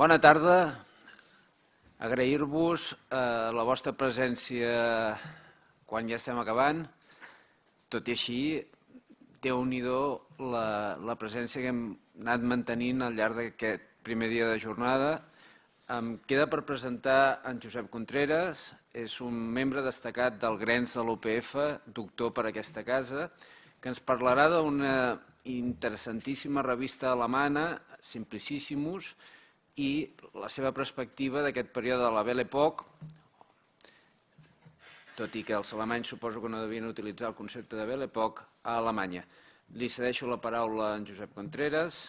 Bona tarda. Agrair-vos eh, la vostra presència quan ja estem acabant. Tot i així, déu nhi la, la presència que hem anat mantenint al llarg d'aquest primer dia de jornada. Em queda per presentar en Josep Contreras, és un membre destacat del GRENS de l'UPF, doctor per aquesta casa, que ens parlarà d'una interessantíssima revista alemana, Simplicissimus, que i la seva perspectiva d'aquest període de la Belle Époque, tot i que els alemanys suposo que no devien utilitzar el concepte de Belle Époque a Alemanya. Li cedeixo la paraula a en Josep Contreras.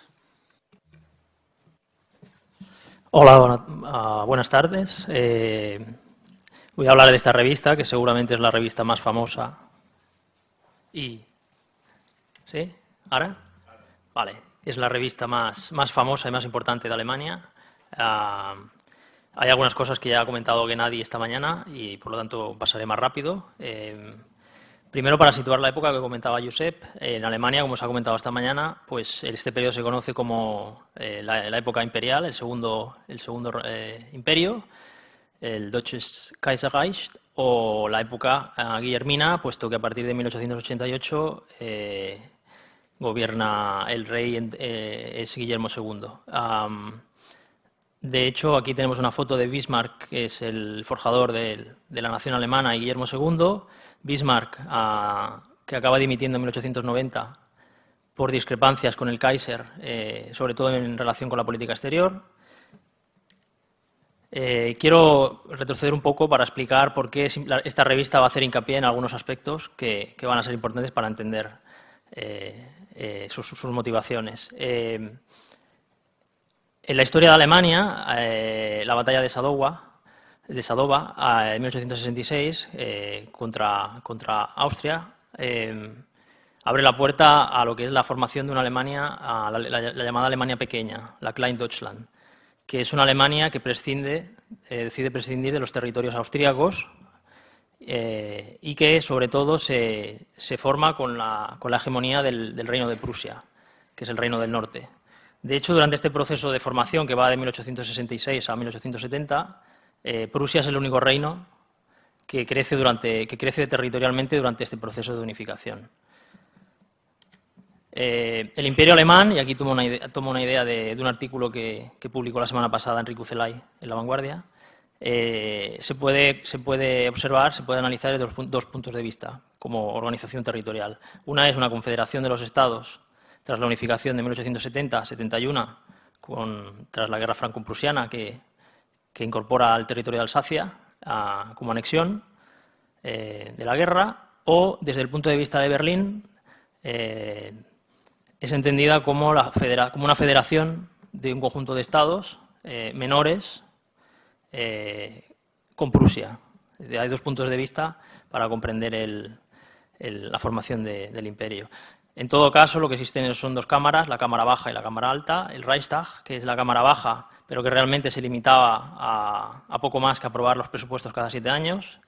Hola, bona, uh, buenas tardes. Eh, voy a hablar de esta revista, que seguramente es la revista más famosa. Y, ¿Sí? ¿Ahora? Vale, es la revista más, más famosa y más importante de Alemania. hay algunas cosas que ya ha comentado Gennady esta mañana y por lo tanto pasaré más rápido. Em, primero, para situar la época que comentaba Josep, en Alemania, como se ha comentado esta mañana, pues este periodo se conoce como eh, la, época imperial, el segundo, el segundo eh, imperio, el Deutsches Kaiserreich, o la época ah, guillermina, puesto que a partir de 1888 eh, gobierna el rey, es Guillermo II. De hecho, aquí tenemos una foto de Bismarck, que es el forjador de, la nación alemana, y Guillermo II. Bismarck, que acaba dimitiendo en 1890 por discrepancias con el Kaiser, eh, sobre todo en relación con la política exterior. Eh, quiero retroceder un poco para explicar por qué esta revista va a hacer hincapié en algunos aspectos que, van a ser importantes para entender eh, sus, sus, motivaciones. En la historia de Alemania, eh, la batalla de Sadowa, de Sadowa, eh, en 1866, eh, contra, contra, Austria, abre la puerta a lo que es la formación de una Alemania, a la, llamada Alemania pequeña, la Klein Deutschland, que es una Alemania que prescinde, decide prescindir de los territorios austríacos y que, sobre todo, se, forma con la, hegemonía del, del Reino de Prusia, que es el Reino del Norte. De hecho, durante este proceso de formación que va de 1866 a 1870, eh, Prusia es el único reino que crece, durante, que crece territorialmente durante este proceso de unificación. Eh, el imperio alemán, y aquí tomo una idea, de, un artículo que, publicó la semana pasada Enrique Ucelay en La Vanguardia, eh, se, puede, se, puede, observar, se puede analizar desde dos, dos puntos de vista como organización territorial. Una es una confederación de los estados tras la unificación de 1870-71, tras la guerra franco-prusiana que, incorpora al territorio de Alsacia como anexión eh, de la guerra, o desde el punto de vista de Berlín, eh, es entendida como, la como, una federación de un conjunto de estados eh, menores con Prusia. Hay dos puntos de vista para comprender la formación del imperio. En todo caso, lo que existen son dos cámaras, la cámara baja y la cámara alta, el Reichstag, que es la cámara baja, pero que realmente se limitaba a, poco más que aprobar los presupuestos cada siete años,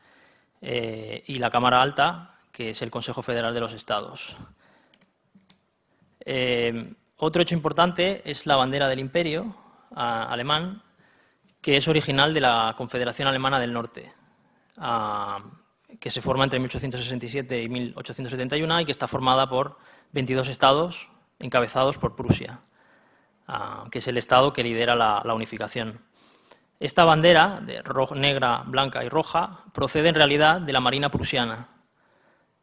eh, y la cámara alta, que es el Consejo Federal de los Estados. Eh, otro hecho importante es la bandera del imperio alemán, que es original de la Confederación Alemana del Norte. Ah, que se forma entre 1867 y 1871 y que está formada por 22 estados encabezados por Prusia, ah, que es el estado que lidera la, unificación. Esta bandera, de rojo negra, blanca y roja, procede en realidad de la Marina prusiana,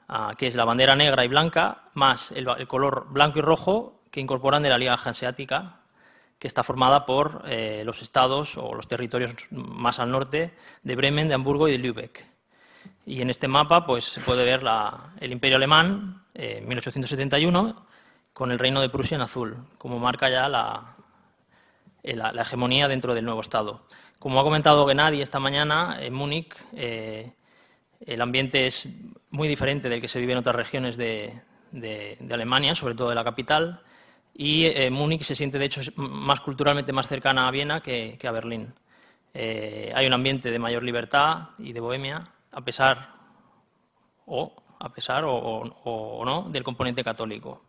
ah, que es la bandera negra y blanca, más el, color blanco y rojo que incorporan de la Liga Hanseática, que está formada por eh, los estados o los territorios más al norte de Bremen, de Hamburgo y de Lübeck. Y en este mapa pues, se puede ver el Imperio Alemán, eh, en 1871, con el Reino de Prusia en azul, como marca ya eh, la, hegemonía dentro del nuevo Estado. Como ha comentado Gennady esta mañana, en Múnich eh, el ambiente es muy diferente del que se vive en otras regiones de, Alemania, sobre todo de la capital, y Múnich se siente, de hecho, más culturalmente más cercana a Viena que, a Berlín. hay un ambiente de mayor libertad y de bohemia, a pesar o a pesar o, no del componente católico.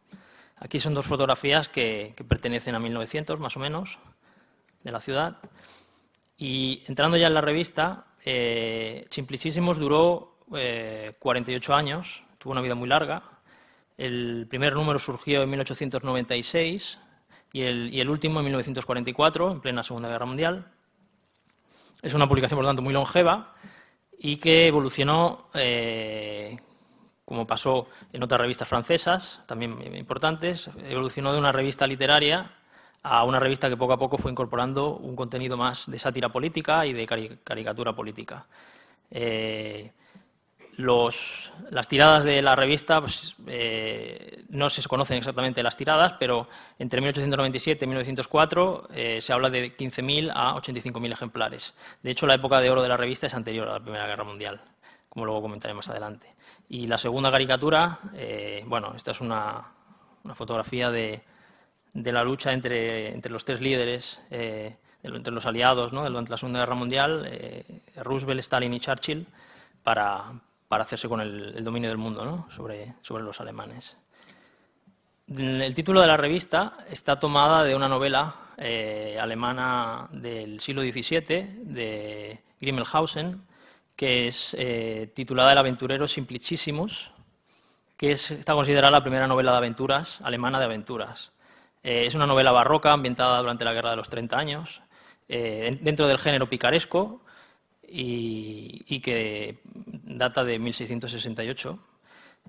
Aquí son dos fotografías que, pertenecen a 1900 más o menos de la ciudad. Y entrando ya en la revista, eh, Simplicísimos duró 48 eh, años, tuvo una vida muy larga. El primer número surgió en 1896 y el, y el último en 1944, en plena Segunda Guerra Mundial. Es una publicación, por lo tanto, muy longeva y que evolucionó, eh, como pasó en otras revistas francesas, también importantes, evolucionó de una revista literaria a una revista que poco a poco fue incorporando un contenido más de sátira política y de caricatura política. Eh, los, las tiradas de la revista, pues, eh, no se conocen exactamente las tiradas, pero entre 1897 y 1904 eh, se habla de 15.000 a 85.000 ejemplares. De hecho, la época de oro de la revista es anterior a la Primera Guerra Mundial, como luego comentaré más adelante. Y la segunda caricatura, eh, bueno, esta es una, fotografía de, la lucha entre, los tres líderes entre los aliados durante la Segunda Guerra Mundial, Roosevelt, Stalin y Churchill, para, para hacerse con el, dominio del mundo sobre, los alemanes. El título de la revista está tomada de una novela eh, alemana del siglo XVII de Grimmelhausen, que es eh, titulada El aventurero simplicísimos, que está considerada la primera novela de aventuras, alemana de aventuras. Eh, es una novela barroca ambientada durante la Guerra de los 30 años, dentro del género picaresco, y, que data de 1668.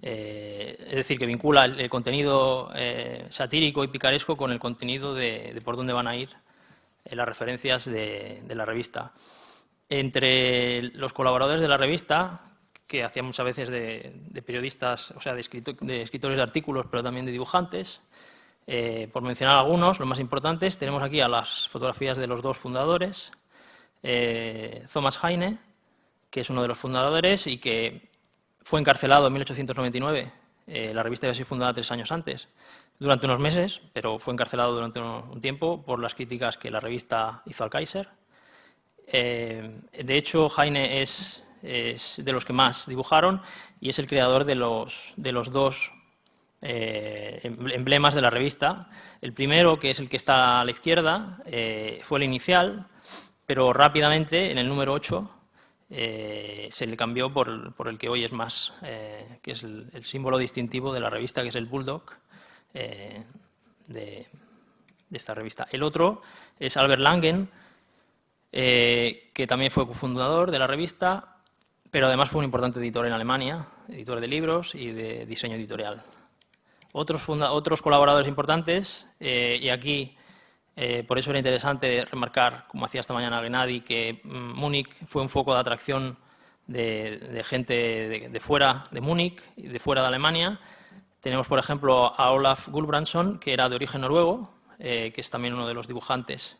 Eh, es decir, que vincula el, contenido eh, satírico y picaresco con el contenido de, por dónde van a ir eh, las referencias de, la revista. Entre los colaboradores de la revista, que hacíamos a veces de, periodistas, o sea, de, escritores de artículos, pero también de dibujantes, por mencionar algunos, los más importantes, tenemos aquí a las fotografías de los dos fundadores, eh, Thomas Heine, que es uno de los fundadores y que fue encarcelado en 1899. Eh, la revista había sido fundada tres años antes, durante unos meses, pero fue encarcelado durante un, tiempo por las críticas que la revista hizo al Kaiser. Eh, de hecho, Heine es, de los que más dibujaron y es el creador de los, de los dos em, emblemas de la revista. El primero, que es el que está a la izquierda, fue el inicial, pero rápidamente, en el número 8, eh, se le cambió por, el que hoy es más, eh, que es el, símbolo distintivo de la revista, que es el Bulldog, eh, de, esta revista. El otro es Albert Langen, que también fue cofundador de la revista, pero además fue un importante editor en Alemania, editor de libros y de diseño editorial. Otros, otros colaboradores importantes, y aquí eh, por eso era interesante remarcar, como hacía esta mañana Gennady, que mm, Múnich fue un foco de atracción de, gente de, fuera de Múnich y de fuera de Alemania. Tenemos, por ejemplo, a Olaf Gulbranson, que era de origen noruego, eh, que es también uno de los dibujantes.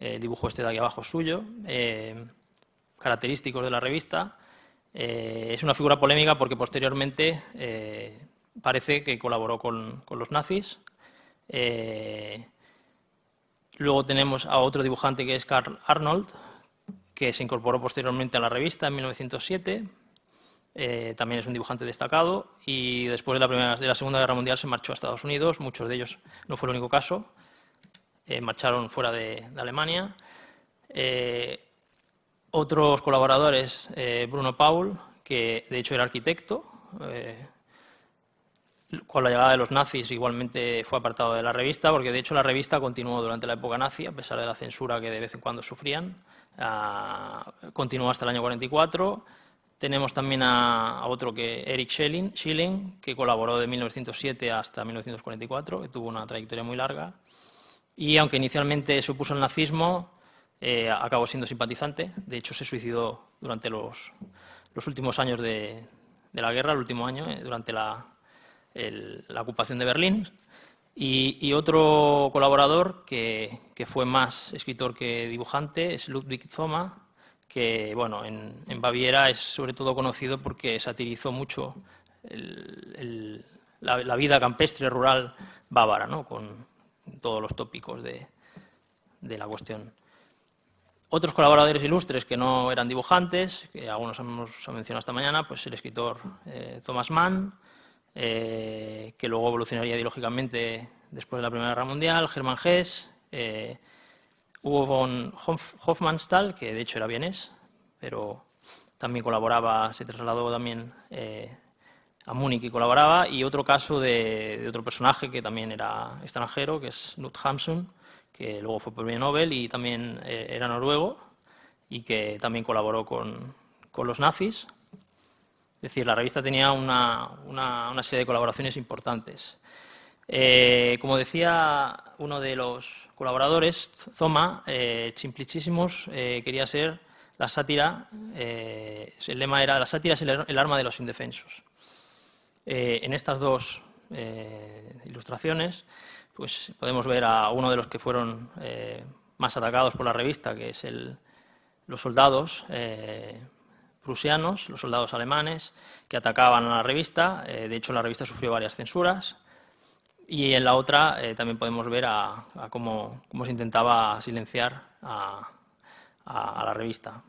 El dibujo este de aquí abajo es suyo, eh, característicos de la revista. Eh, es una figura polémica porque posteriormente parece que colaboró con, los nazis. Eh, Luego tenemos a otro dibujante que es Carl Arnold, que se incorporó posteriormente a la revista en 1907. Eh, también es un dibujante destacado y después de la, primera, de la Segunda Guerra Mundial se marchó a Estados Unidos. Muchos de ellos no fue el único caso. Eh, marcharon fuera de, Alemania. Eh, otros colaboradores, Bruno Paul, que de hecho era arquitecto, con la llegada de los nazis igualmente fue apartado de la revista, porque de hecho la revista continuó durante la época nazi, a pesar de la censura que de vez en cuando sufrían. Ah, continuó hasta el año 44. Tenemos también a, otro que Eric Schilling, que colaboró de 1907 hasta 1944, que tuvo una trayectoria muy larga. Y aunque inicialmente se opuso al nazismo, eh, acabó siendo simpatizante. De hecho, se suicidó durante los, últimos años de, la guerra, el último año, eh, durante la, la ocupación de Berlín, y, otro colaborador que, fue más escritor que dibujante es Ludwig Zoma, que bueno, en, Baviera es sobre todo conocido porque satirizó mucho la, vida campestre rural bávara, ¿no? con todos los tópicos de, la cuestión. Otros colaboradores ilustres que no eran dibujantes, que algunos hemos mencionado esta mañana, pues el escritor eh, Thomas Mann, eh, que luego evolucionaría ideológicamente después de la Primera Guerra Mundial, Hermann Hess, eh, Hugo von Hofmannsthal, que de hecho era vienés, pero también colaboraba, se trasladó también eh, a Múnich y colaboraba, y otro caso de, otro personaje que también era extranjero, que es Knut Hamsun, que luego fue premio Nobel y también era noruego, y que también colaboró con los nazis. Es decir, la revista tenía una, serie de colaboraciones importantes. Eh, como decía uno de los colaboradores, Zoma, eh, eh quería ser la sátira, eh, el lema era la sátira es el, arma de los indefensos. en estas dos ilustraciones pues, podemos ver a uno de los que fueron más atacados por la revista, que es el, los soldados, prusianos, los soldados alemanes, que atacaban a la revista. Eh, de hecho, la revista sufrió varias censuras. Y en la otra eh, también podemos ver cómo, se intentaba silenciar a, la revista.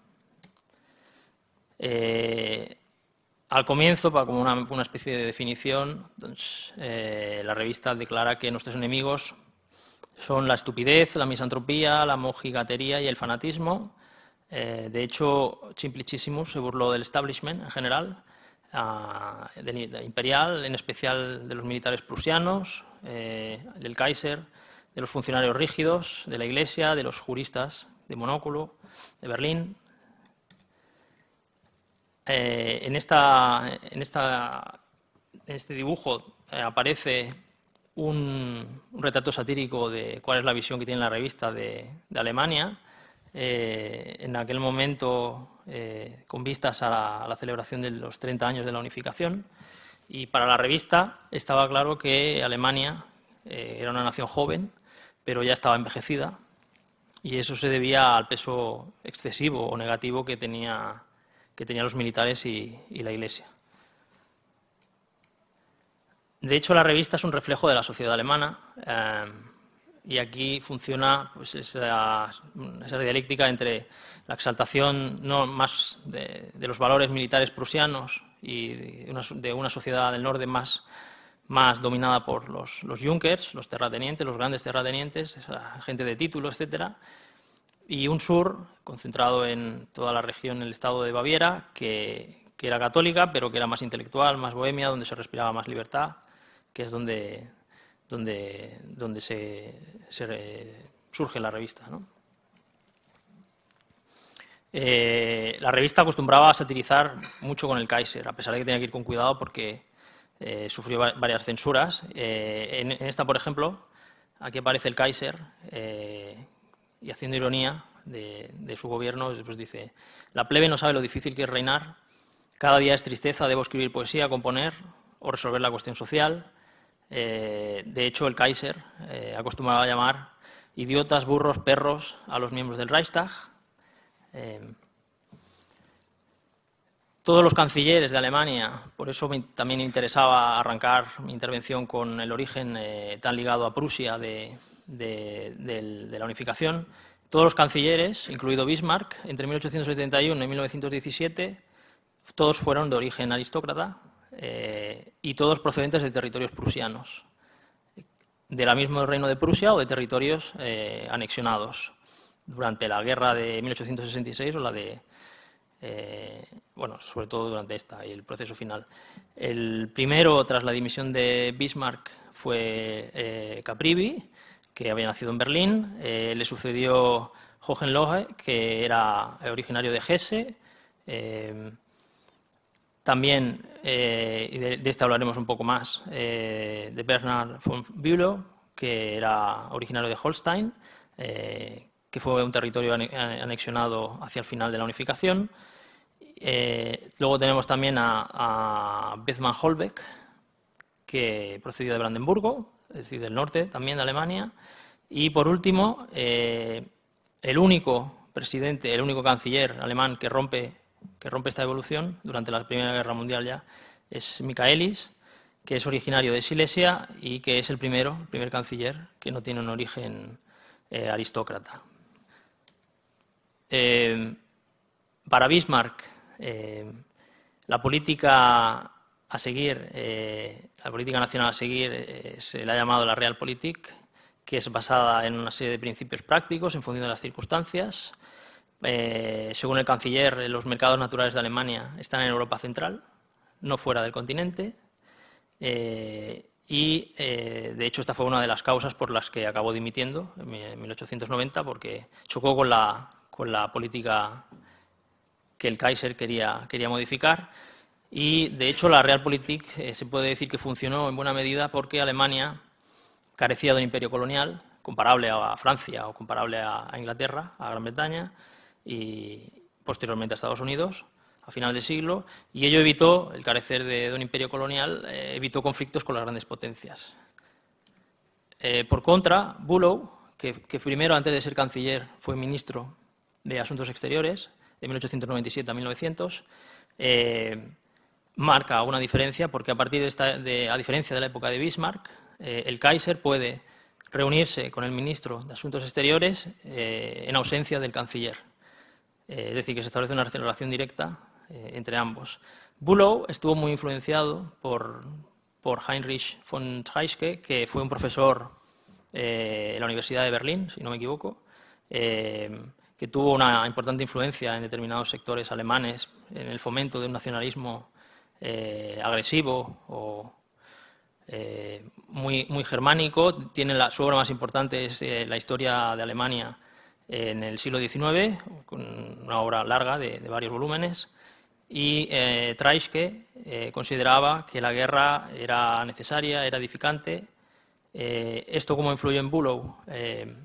Eh, al comienzo, para como una, especie de definición, pues, la revista declara que nuestros enemigos son la estupidez, la misantropía, la mojigatería y el fanatismo, eh, de hecho, simplicísimo se burló del establishment en general, ah, del, imperial, en especial de los militares prusianos, eh, del Kaiser, de los funcionarios rígidos, de la Iglesia, de los juristas de Monóculo, de Berlín. Eh, en, esta, este dibujo aparece un, retrato satírico de cuál es la visión que tiene la revista de Alemania eh, en aquel momento eh, con vistas a la, celebración de los 30 años de la unificación. Y para la revista estaba claro que Alemania eh, era una nación joven, pero ya estaba envejecida. Y eso se debía al peso excesivo o negativo que tenía, que tenían los militares y, la Iglesia. De hecho, la revista es un reflejo de la sociedad alemana. Y aquí funciona pues, esa, dialéctica entre la exaltación no más de, los valores militares prusianos y de una, sociedad del norte más, más dominada por los, los Junkers, los terratenientes, los grandes terratenientes, esa gente de título, etcétera, y un sur concentrado en toda la región, el estado de Baviera, que, que, era católica, pero que era más intelectual, más bohemia, donde se respiraba más libertad, que es donde, donde, donde se, surge la revista. Eh, la revista acostumbraba a satirizar mucho con el Kaiser, a pesar de que tenía que ir con cuidado porque eh, sufrió varias censuras. Eh, en, esta, por ejemplo, aquí aparece el Kaiser y haciendo ironía de, su gobierno, después dice, la plebe no sabe lo difícil que es reinar, cada día es tristeza, debo escribir poesía, componer o resolver la cuestión social, eh, de hecho, el Kaiser eh, acostumbraba a llamar idiotas, burros, perros a los miembros del Reichstag. Eh, todos los cancilleres de Alemania, por eso también me interesaba arrancar mi intervención con el origen tan ligado a Prusia de, de la unificación, todos los cancilleres, incluido Bismarck, entre 1871 y 1917, todos fueron de origen aristócrata, eh, y todos procedentes de territorios prusianos, de la Reino de Prusia o de territorios eh, anexionados durante la guerra de 1866 o la de, eh, bueno, sobre todo durante esta y el proceso final. El primero, tras la dimisión de Bismarck, fue Caprivi, que había nacido en Berlín. le sucedió Hohenlohe, que era originario de Hesse. También, eh, y de, de, este hablaremos un poco más, eh, de Bernhard von Bülow, que era originario de Holstein, eh, que fue un territorio anexionado hacia el final de la unificación. luego tenemos también a, a Bethmann Holbeck, que procedía de Brandenburgo, es decir, del norte también de Alemania. Y por último, el único presidente, el único canciller alemán que rompe que rompe esta evolución durante la Primera Guerra Mundial ya es Michaelis, que es originario de Silesia y que es el primero, primer canciller, que no tiene un origen eh, aristócrata. Eh, para Bismarck, eh, la política a seguir, la política nacional a seguir, se la ha llamado la Realpolitik, que es basada en una serie de principios prácticos en función de las circunstancias, eh, según el canciller, los mercados naturales de Alemania están en Europa Central, no fuera del continente. Eh, y, eh, de hecho, esta fue una de las causas por las que acabó dimitiendo en 1890, porque chocó con la, política que el Kaiser quería, modificar. Y, de hecho, la Realpolitik se puede decir que funcionó en buena medida porque Alemania carecía de un imperio colonial comparable a Francia o comparable a Inglaterra, a Gran Bretaña, y posteriormente a Estados Unidos a final de siglo, y ello evitó, el carecer de, un imperio colonial, eh, evitó conflictos con las grandes potencias. Eh, por contra, Bulow, que, primero, antes de ser canciller, fue ministro de Asuntos Exteriores, de 1897 a 1900, eh, marca una diferencia, porque a, partir de, a diferencia de la época de Bismarck, el Kaiser puede reunirse con el ministro de Asuntos Exteriores en ausencia del canciller. Eh, es decir, que se establece una relación directa eh, entre ambos. Bulow estuvo muy influenciado por, Heinrich von Treitschke, que fue un profesor eh, en la Universidad de Berlín, si no me equivoco, que tuvo una importante influencia en determinados sectores alemanes en el fomento de un nacionalismo agresivo o muy, germánico. Tiene la, su obra más importante es La historia de Alemania en el siglo XIX, con una obra larga de, varios volúmenes, y eh, Traiske eh, consideraba que la guerra era necesaria, era edificante. Eh, ¿Esto cómo influyó en Bulow? Eh,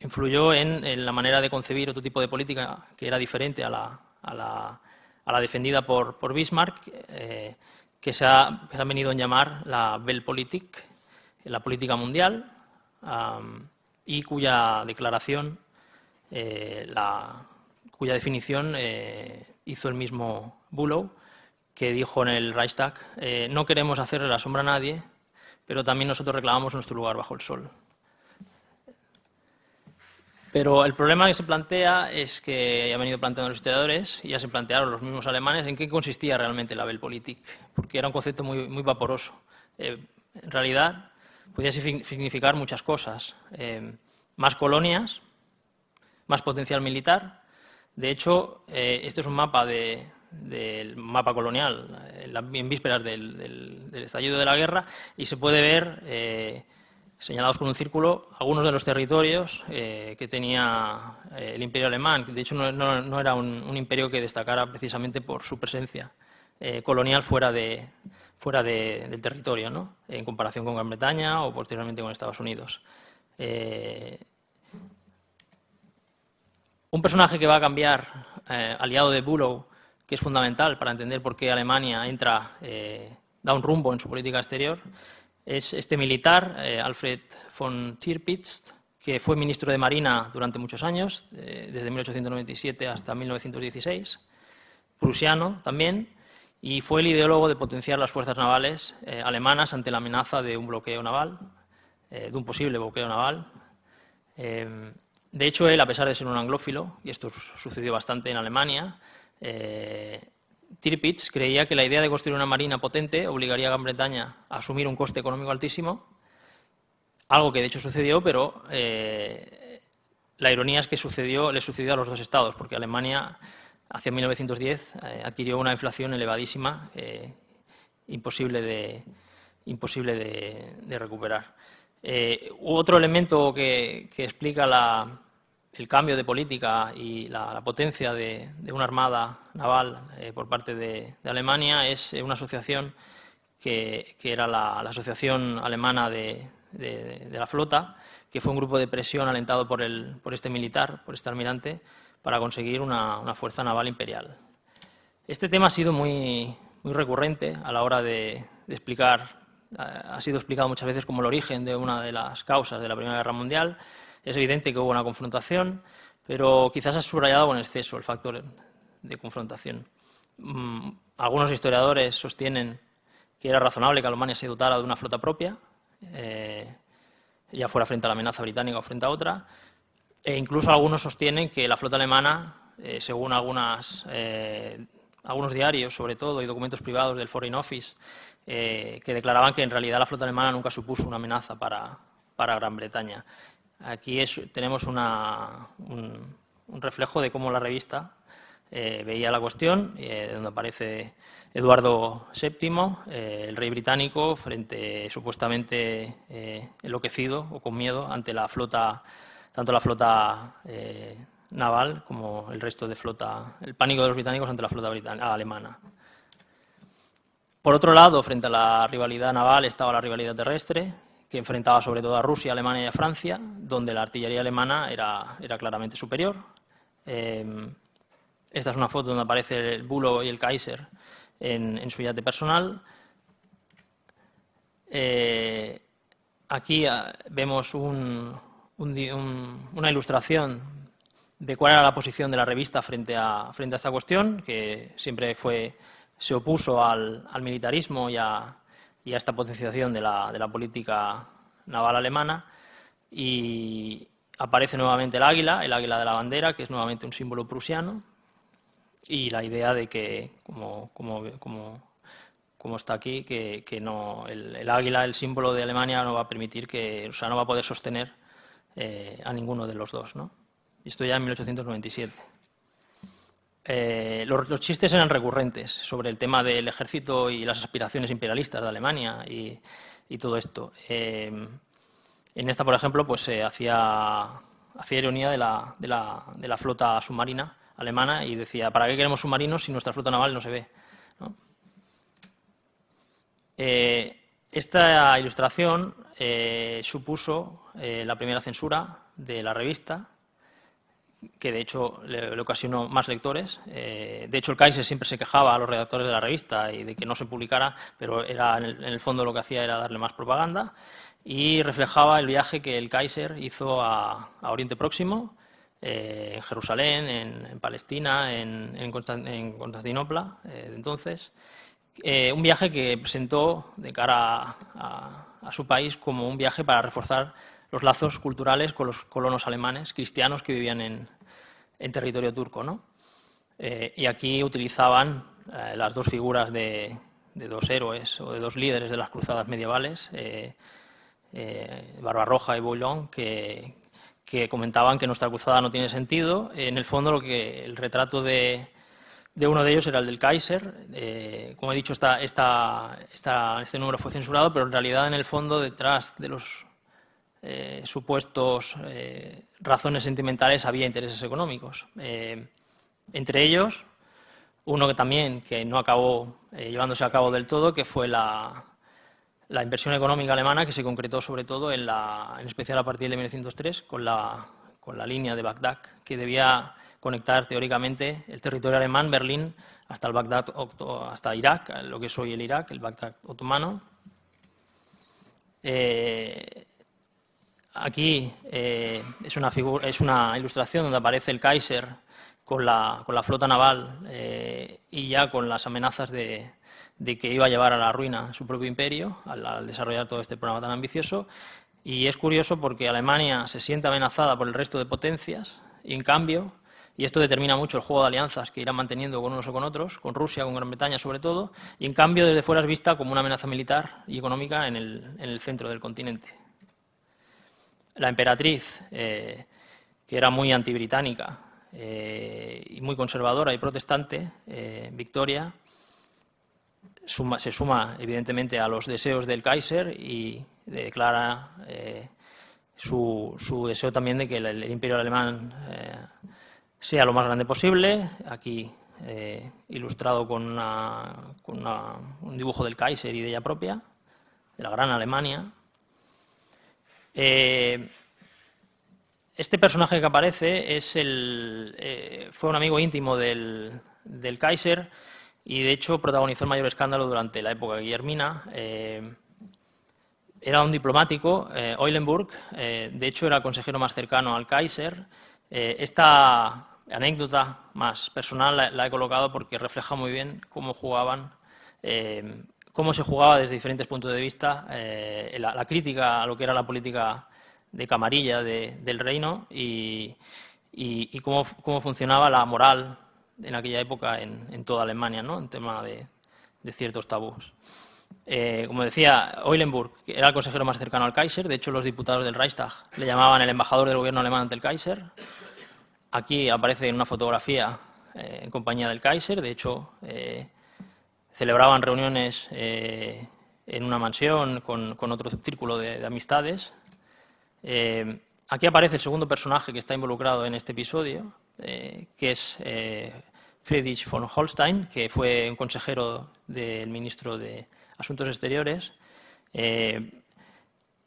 influyó en, la manera de concebir otro tipo de política que era diferente a la, a la, a la defendida por, por Bismarck, que se, ha, ha, venido a llamar la Weltpolitik, la política mundial, y cuya declaración eh, cuya definición eh, hizo el mismo Bulow, que dijo en el Reichstag, eh, no queremos hacerle la sombra a nadie, pero también nosotros reclamamos nuestro lugar bajo el sol. Pero el problema que se plantea es que ya han venido planteando los historiadores, y ya se plantearon los mismos alemanes, en qué consistía realmente la Weltpolitik, porque era un concepto muy, vaporoso. en realidad, podía significar muchas cosas. más colonias, más potencial militar. De hecho, eh, este es un mapa del mapa colonial en, vísperas del, estallido de la guerra y se puede ver, eh, señalados con un círculo, algunos de los territorios eh, que tenía el imperio alemán. De hecho, no, era un, imperio que destacara precisamente por su presencia colonial fuera, de, fuera del territorio, ¿no? en comparación con Gran Bretaña o posteriormente con Estados Unidos. Un personaje que va a cambiar, eh, aliado de Bulow, que es fundamental para entender por qué Alemania entra, eh, da un rumbo en su política exterior, es este militar, eh, Alfred von Tirpitz, que fue ministro de Marina durante muchos años, desde 1897 hasta 1916, prusiano también, y fue el ideólogo de potenciar las fuerzas navales alemanas ante la amenaza de un bloqueo naval, de un posible bloqueo naval. De hecho, él, a pesar de ser un anglófilo, y esto sucedió bastante en Alemania, eh, Tirpitz creía que la idea de construir una marina potente obligaría a Gran Bretaña a asumir un coste económico altísimo, algo que de hecho sucedió, pero eh, la ironía es que sucedió, le sucedió a los dos estados, porque Alemania hacia 1910 eh, adquirió una inflación elevadísima, imposible, de recuperar. Eh, otro elemento que, explica el cambio de política y la, potencia de, una armada naval eh, por parte de, Alemania es eh, una asociación que, era la, Asociación Alemana de, la Flota, que fue un grupo de presión alentado por, este militar, por este almirante, para conseguir una, fuerza naval imperial. Este tema ha sido muy recurrente a la hora de, explicar eh, ha sido explicado muchas veces como el origen de una de las causas de la Primera Guerra Mundial. Es evidente que hubo una confrontación, pero quizás ha subrayado en exceso el factor de confrontación. Mm, algunos historiadores sostienen que era razonable que Alemania se dotara de una flota propia, eh, ya fuera frente a la amenaza británica o frente a otra, e incluso algunos sostienen que la flota alemana, eh, según algunos diarios sobre todo y documentos privados del Foreign Office, eh, que declaraban que en realidad la flota alemana nunca supuso una amenaza para, Gran Bretaña. Aquí tenemos un, reflejo de cómo la revista eh, veía la cuestión, eh, donde aparece Eduardo VII, el rey británico, frente supuestamente enloquecido o con miedo ante la flota, tanto la flota naval como el resto de flota, el pánico de los británicos ante la flota alemana. Por otro lado, frente a la rivalidad naval estaba la rivalidad terrestre, que enfrentaba sobre todo a Rusia, Alemania y a Francia, donde la artillería alemana era, claramente superior. Em, esta es una foto donde aparece el Bulo y el Kaiser en, su yate personal. Eh, aquí ah, vemos una ilustración de cuál era la posición de la revista frente a esta cuestión, que siempre fue se opuso al, militarismo y a, y a, esta potenciación de la, de la política naval alemana y aparece nuevamente el águila, el águila de la bandera, que es nuevamente un símbolo prusiano, y la idea de que, como, como, como, como está aquí, que, no, el, águila, el símbolo de Alemania, no va a permitir que, o sea, no va a poder sostener eh, a ninguno de los dos. ¿no? Esto ya en 1897. Eh, los, chistes eran recurrentes sobre el tema del ejército y las aspiraciones imperialistas de Alemania y, todo esto. Eh, en esta, por ejemplo, pues se hacía, ironía de la, flota submarina alemana y decía, ¿para qué queremos submarinos si nuestra flota naval no se ve? Eh, esta ilustración supuso la primera censura de la revista que de hecho le, ocasionó más lectores. Eh, de hecho, el Kaiser siempre se quejaba a los redactores de la revista y de que no se publicara, pero era, en, el, fondo lo que hacía era darle más propaganda y reflejaba el viaje que el Kaiser hizo a, Oriente Próximo, eh, en Jerusalén, en, Palestina, en, Constantinopla, eh, entonces. un viaje que presentó de cara a su país como un viaje para reforzar los lazos culturales con los colonos alemanes, cristianos que vivían en, territorio turco. ¿no? Eh, y aquí utilizaban eh, las dos figuras de, dos héroes o de dos líderes de las cruzadas medievales, eh, eh Barbarroja y Bouillon, que, comentaban que nuestra cruzada no tiene sentido. En el fondo, lo que el retrato de, uno de ellos era el del Kaiser. como he dicho, este número fue censurado, pero en realidad, en el fondo, detrás de los eh, supuestos eh, razones sentimentales había intereses económicos. Eh, entre ellos, uno que también que no acabó llevándose a cabo del todo, que fue la, inversión económica alemana que se concretó sobre todo en, la, en especial a partir de 1903 con la, con la línea de Bagdad que debía conectar teóricamente el territorio alemán, Berlín, hasta el Bagdad, hasta Irak, lo que es hoy el Irak, el Bagdad otomano. Eh, Aquí eh, es, una es una ilustración donde aparece el Kaiser con la, flota naval eh, y ya con las amenazas de, que iba a llevar a la ruina su propio imperio al, desarrollar todo este programa tan ambicioso. Y es curioso porque Alemania se siente amenazada por el resto de potencias y, en cambio, y esto determina mucho el juego de alianzas que irá manteniendo con unos o con otros, con Rusia, con Gran Bretaña sobre todo, y en cambio desde fuera es vista como una amenaza militar y económica en el centro del continente la emperatriz, eh, que era muy antibritánica eh, y muy conservadora y protestante, eh, Victoria, se suma evidentemente a los deseos del Kaiser y declara su, deseo también de que el, imperio alemán sea lo más grande posible. Aquí ilustrado con, un dibujo del Kaiser y de ella propia, de la gran Alemania. Eh, este personaje que aparece es el, eh, fue un amigo íntimo del, Kaiser y de hecho protagonizó el mayor escándalo durante la época de Guillermina. Eh, era un diplomático, Eulenburg, de hecho era el consejero más cercano al Kaiser. esta anécdota más personal la, he colocado porque refleja muy bien cómo jugaban cómo se jugaba desde diferentes puntos de vista eh, la, crítica a lo que era la política de camarilla del reino y, cómo, cómo, funcionaba la moral en aquella época en, toda Alemania, ¿no? en tema de, ciertos tabús. Eh, como decía, Eulenburg era el consejero más cercano al Kaiser. De hecho, los diputados del Reichstag le llamaban el embajador del gobierno alemán ante el Kaiser. Aquí aparece en una fotografía eh, en compañía del Kaiser. De hecho, celebraban reuniones eh, en una mansión con, otro círculo de, amistades. Eh, aquí aparece el segundo personaje que está involucrado en este episodio, eh, que es Friedrich von Holstein, que fue un consejero del ministro de Asuntos Exteriores.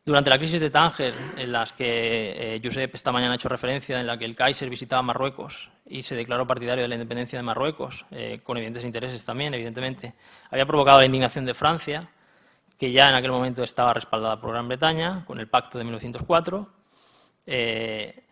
Durante la crisis de Tánger, en las que eh, Josep esta mañana ha hecho referencia, en la que el Kaiser visitaba Marruecos y se declaró partidario de la independencia de Marruecos, eh, con evidentes intereses también, evidentemente, había provocado la indignación de Francia, que ya en aquel momento estaba respaldada por Gran Bretaña, con el pacto de 1904. Eh,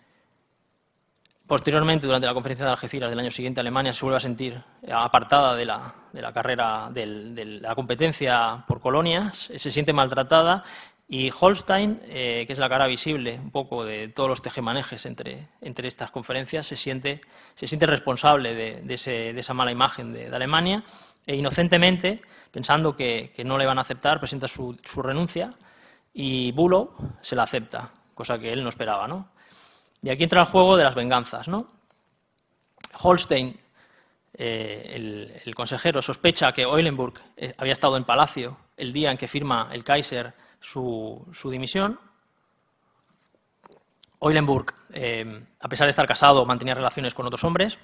posteriormente, durante la conferencia de Algeciras del año siguiente, Alemania se vuelve a sentir apartada de la, carrera, de la competencia por colonias, se siente maltratada y Holstein, eh, que es la cara visible un poco de todos los tejemanejes entre, entre estas conferencias, se siente, se siente responsable de, esa mala imagen de, Alemania e inocentemente, pensando que, no le van a aceptar, presenta su, su, renuncia y Bulow se la acepta, cosa que él no esperaba. ¿no? Y aquí entra el juego de las venganzas. ¿no? Holstein, eh, el, el, consejero, sospecha que Eulenburg eh, había estado en palacio el día en que firma el Kaiser su, dimisión. Eulenburg, eh, a pesar de estar casado, mantenía relaciones con otros hombres.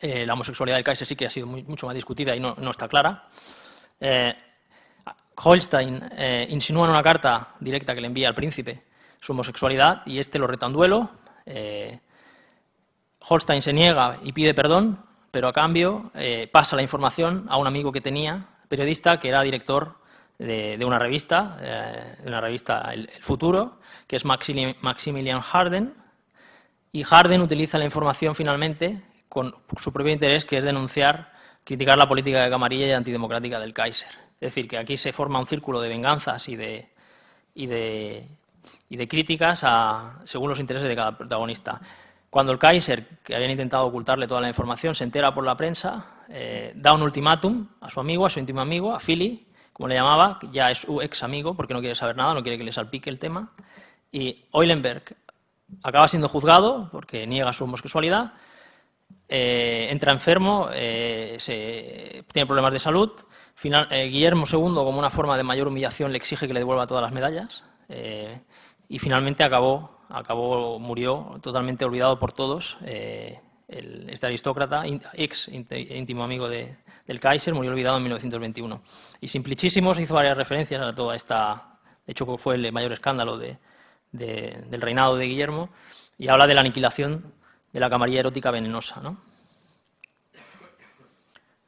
Eh, la homosexualidad del Kaiser sí que ha sido mucho más discutida y no, está clara. Eh, Holstein insinúa en una carta directa que le envía al príncipe su homosexualidad y este lo reta en duelo. Holstein se niega y pide perdón, pero a cambio pasa la información a un amigo que tenía, periodista, que era director de, una revista, eh, de una revista el, Futuro, que es Maximilian Harden, y Harden utiliza la información finalmente con su propio interés, que es denunciar, criticar la política de camarilla y antidemocrática del Kaiser. Es decir, que aquí se forma un círculo de venganzas y de, y de, críticas según los intereses de cada protagonista. Cuando el Kaiser, que habían intentado ocultarle toda la información, se entera por la prensa, eh, da un ultimátum a su amigo, a su íntimo amigo, a Philly, como le llamaba, ya es su ex amigo porque no quiere saber nada, no quiere que le salpique el tema. Y Eulenberg acaba siendo juzgado porque niega su homosexualidad, eh, entra enfermo, eh, se, tiene problemas de salud. Final, eh, Guillermo II, como una forma de mayor humillación, le exige que le devuelva todas las medallas. y finalmente acabó, acabó, murió totalmente olvidado por todos el, este aristócrata, ex íntimo amigo del Kaiser, murió olvidado en 1921. Y se hizo varias referencias a toda esta, de hecho fue el mayor escándalo del reinado de Guillermo, y habla de la aniquilación de la camarilla erótica venenosa. ¿no?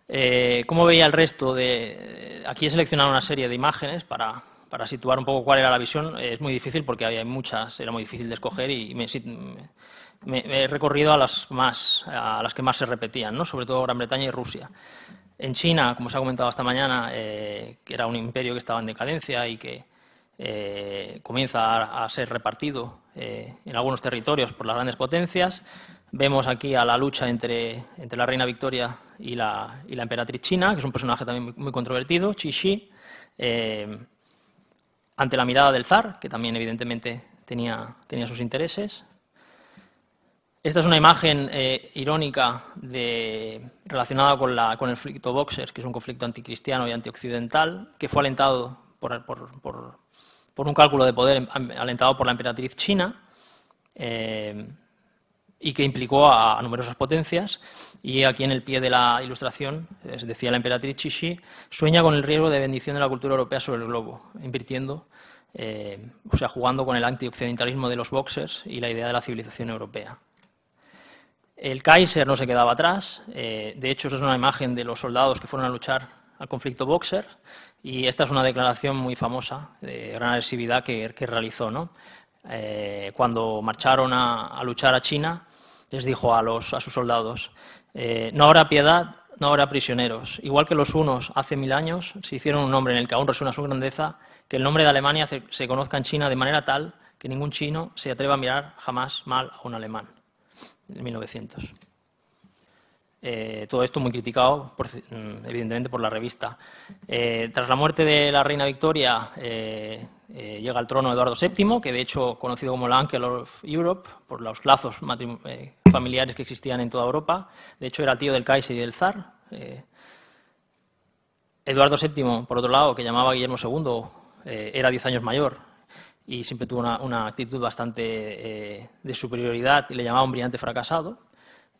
Eh, ¿Cómo veía el resto? De, aquí he seleccionado una serie de imágenes para, situar un poco cuál era la visión. es muy difícil porque había muchas, era muy difícil de escoger y me me, he recorrido a las más, a las que más se repetían, ¿no? sobre todo Gran Bretaña y Rusia. En China, como se ha comentado esta mañana, eh, que era un imperio que estaba en decadencia y que eh, comienza a, ser repartido eh, en algunos territorios por las grandes potencias. Vemos aquí a la lucha entre, la reina Victoria y la, emperatriz china, que es un personaje también muy, controvertido, Xi, Shi, ante la mirada del zar, que también evidentemente tenía, tenía sus intereses. Esta es una imagen eh, irónica relacionada con, el conflicto boxers, que es un conflicto anticristiano y antioccidental, que fue alentado por, un cálculo de poder alentado por la emperatriz china. Eh, y que implicó a, numerosas potencias. Y aquí en el pie de la ilustración, decía la emperatriz Xixi sueña con el riesgo de bendición de la cultura europea sobre el globo, invirtiendo, eh, o sea, jugando con el antioccidentalismo de los boxers y la idea de la civilización europea. El Kaiser no se quedaba atrás, eh, de hecho, esa es una imagen de los soldados que fueron a luchar al conflicto Boxer, y esta es una declaración muy famosa, de gran agresividad que, que realizó. ¿no? Eh, cuando marcharon a, luchar a China, les dijo a, sus soldados, eh, no habrá piedad, no habrá prisioneros. Igual que los unos hace mil años se hicieron un nombre en el que aún resuena su grandeza, que el nombre de Alemania se conozca en China de manera tal que ningún chino se atreva a mirar jamás mal a un alemán en 1900. Eh, todo esto muy criticado, mm, evidentemente, por la revista. Eh, tras la muerte de la reina Victoria, eh, llega al trono Eduardo VII, que de hecho conocido como el Uncle of Europe, por los lazos familiares que existían en toda Europa. De hecho, era tío del Kaiser y del Zar. Eduardo VII, por otro lado, que llamaba Guillermo II, era diez años mayor y siempre tuvo una, actitud bastante eh, de superioridad y le llamaba un brillante fracasado.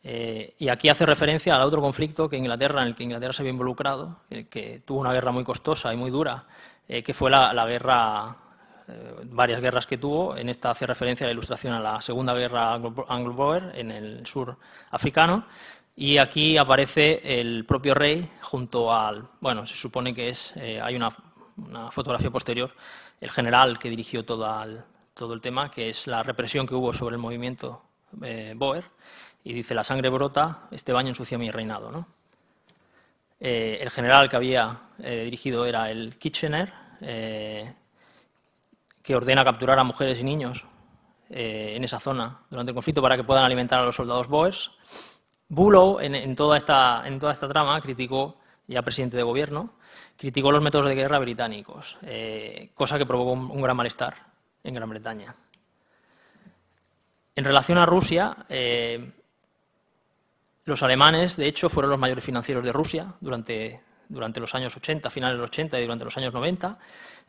Eh, y aquí hace referencia al otro conflicto que Inglaterra, en el que Inglaterra se había involucrado, eh, que, tuvo una guerra muy costosa y muy dura, que fue la, guerra, varias guerras que tuvo. En esta hace referencia a la ilustración a la Segunda Guerra Anglo-Boer en el sur africano. Y aquí aparece el propio rey junto al, bueno, se supone que es, hay una, una fotografía posterior el general que dirigió todo el, tema, que es la represión que hubo sobre el movimiento eh, Boer, y dice, la sangre brota, este baño ensucia mi reinado. Eh, el general que había eh, dirigido era el Kitchener, que ordena capturar a mujeres y niños en esa zona durante el conflicto para que puedan alimentar a los soldados Boers. Bulow, en toda esta trama, criticó ya presidente de gobierno, criticó los métodos de guerra británicos, eh, cosa que provocó un, gran malestar en Gran Bretaña. En relación a Rusia, eh, los alemanes, de hecho, fueron los mayores financieros de Rusia durante, durante los años 80, finales de los 80 y durante los años 90.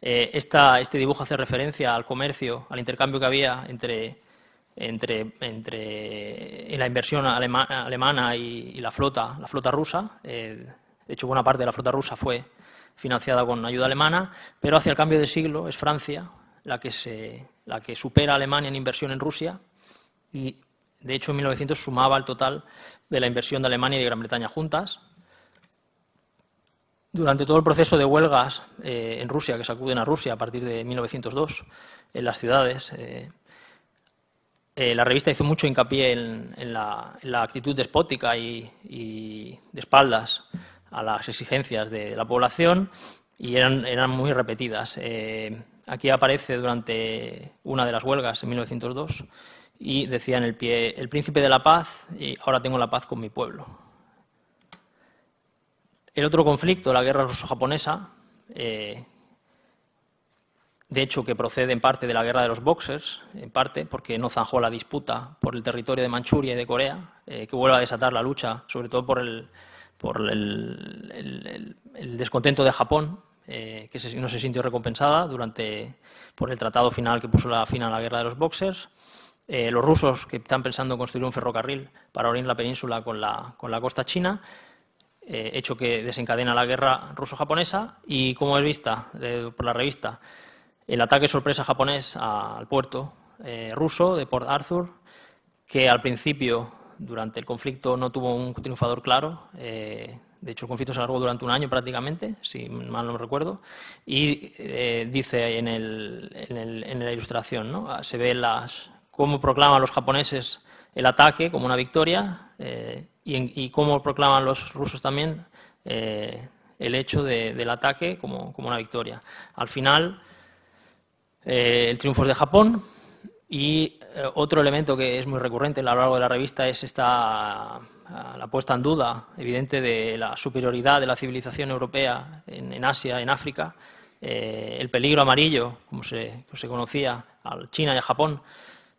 Eh, este dibujo hace referencia al comercio, al intercambio que había entre, entre, entre la inversión alemana y, la flota, la flota rusa. De hecho, buena parte de la flota rusa fue financiada con ayuda alemana, pero hacia el cambio de siglo es Francia la que, supera a Alemania en inversión en Rusia y, de hecho, en 1900 sumaba el total de la inversión de Alemania y de Gran Bretaña juntas. Durante todo el proceso de huelgas eh, en Rusia, que sacuden a Rusia a partir de 1902 en las ciudades, eh, eh, la revista hizo mucho hincapié en, la, actitud despótica y de espaldas a las exigencias de la población y eran, eran muy repetidas. Eh, aquí aparece durante una de las huelgas en 1902 y decía en el pie, el príncipe de la paz y ahora tengo la paz con mi pueblo. El otro conflicto, la guerra ruso-japonesa, eh, de hecho que procede en parte de la guerra de los boxers, en parte porque no zanjó la disputa por el territorio de Manchuria y de Corea, eh, que vuelve a desatar la lucha, sobre todo por el, por el, descontento de Japón, eh, que no se sintió recompensada durante, por el tratado final que puso la fin a la guerra de los boxers. Eh, los rusos que están pensando en construir un ferrocarril para unir la península con la, con la costa china, eh, hecho que desencadena la guerra ruso-japonesa. Y como es vista por la revista, el ataque sorpresa japonés al puerto ruso de Port Arthur, que al principio durante el conflicto no tuvo un triunfador claro. Eh, de hecho, el conflicto se alargó durante un año prácticamente, si mal no recuerdo. Y eh, dice en, la ilustración, ah, se ve las, cómo proclaman los japoneses el ataque como una victoria eh, y, cómo proclaman los rusos también el hecho del ataque como, como, una victoria. Al final, el triunfo es de Japón y eh, otro elemento que es muy recurrente a lo largo de la revista es esta, ah, la puesta en duda evidente de la superioridad de la civilización europea en, Asia, en África, eh, el peligro amarillo, como se, conocía, a China y a Japón.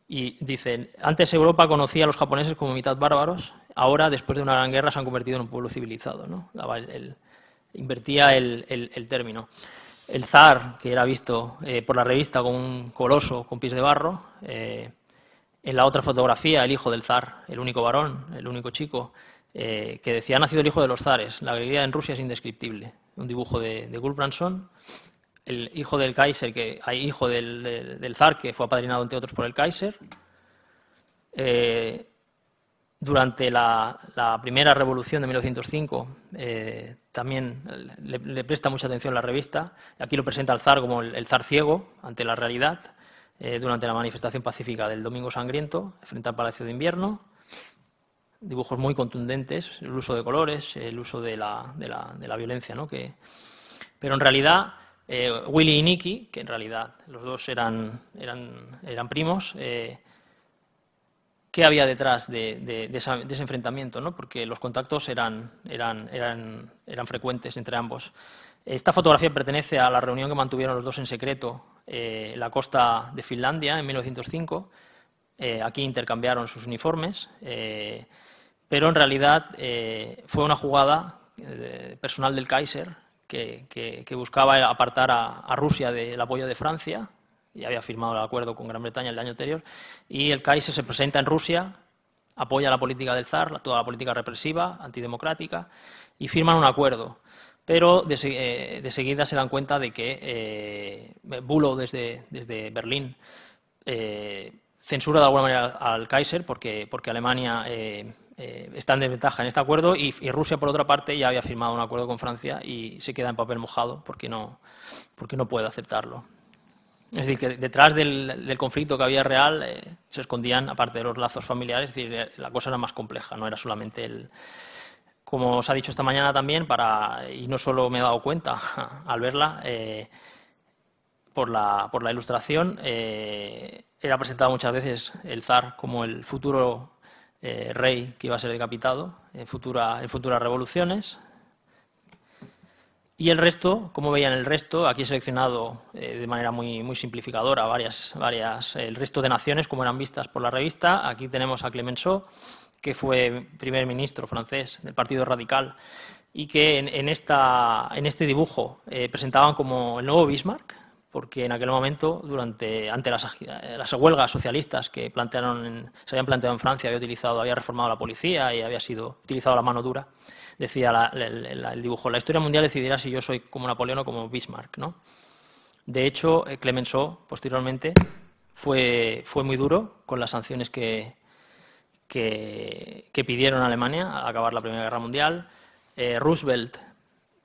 Y dicen, antes Europa conocía a los japoneses como mitad bárbaros, ahora, después de una gran guerra, se han convertido en un pueblo civilizado. ¿no? invertía el, el término el zar, que era visto eh, por la revista como un coloso con pies de barro, eh, en la otra fotografía el hijo del zar, el único varón, el único chico, eh, que decía, ha nacido el hijo de los zares, la alegría en Rusia es indescriptible. Un dibujo de, de Gulbranson, el hijo del Kaiser, que hay hijo del, del, zar, que fue apadrinado entre otros por el Kaiser, durante la, primera revolución de 1905 eh, también le, presta mucha atención la revista. Aquí lo presenta al zar como el, zar ciego ante la realidad eh, durante la manifestación pacífica del Domingo Sangriento frente al Palacio de Invierno. Dibujos muy contundentes, el uso de colores, el uso de la, violencia. ¿no? Pero en realidad, eh, Willy y Nicky, que en realidad los dos eran, eran, eran primos, qué había detrás de, ese enfrentamiento, ¿no? porque los contactos eran, eran, eran, eran, frecuentes entre ambos. Esta fotografía pertenece a la reunión que mantuvieron los dos en secreto eh, en la costa de Finlandia en 1905. Eh, aquí intercambiaron sus uniformes, eh, pero en realidad fue una jugada personal del Kaiser que, buscaba apartar a, a Rusia del apoyo de Francia ya había firmado el acuerdo con Gran Bretaña el año anterior, y el Kaiser se presenta en Rusia, apoya la política del zar, toda la política represiva, antidemocrática, y firman un acuerdo. Pero de, eh, seguida se dan cuenta de que eh, Bulo desde, Berlín eh, censura de alguna manera al Kaiser porque, Alemania eh, está en desventaja en este acuerdo y, Rusia, por otra parte, ya había firmado un acuerdo con Francia y se queda en papel mojado no, porque no puede aceptarlo. Es decir, que detrás del, conflicto que había real eh, se escondían, aparte de los lazos familiares, es decir, eh, la cosa era más compleja, no era solamente el... Como os ha dicho esta mañana también, para, y no solo me he dado cuenta al verla, eh, por, la, por la ilustración, era presentado muchas veces el zar como el futuro rey que iba a ser decapitado, en, futura, en futuras revoluciones, y el resto, como veían el resto, aquí he seleccionado eh, de manera muy, simplificadora varias, varias, el resto de naciones como eran vistas por la revista. Aquí tenemos a Clemenceau, que fue primer ministro francés del Partido Radical y que en, este dibujo eh, presentaban como el nuevo Bismarck, porque en aquel momento, durante, ante las, eh, las huelgas socialistas que plantearon se habían planteado en Francia, había, utilizado, había reformado la policía y había sido utilizado la mano dura. Decía el dibujo. La historia mundial decidirá si yo soy como Napoleón o como Bismarck. ¿no? De hecho, eh, Clemenceau, posteriormente, fue, fue muy duro con las sanciones que, que, pidieron a Alemania al acabar la Primera Guerra Mundial. Eh, Roosevelt,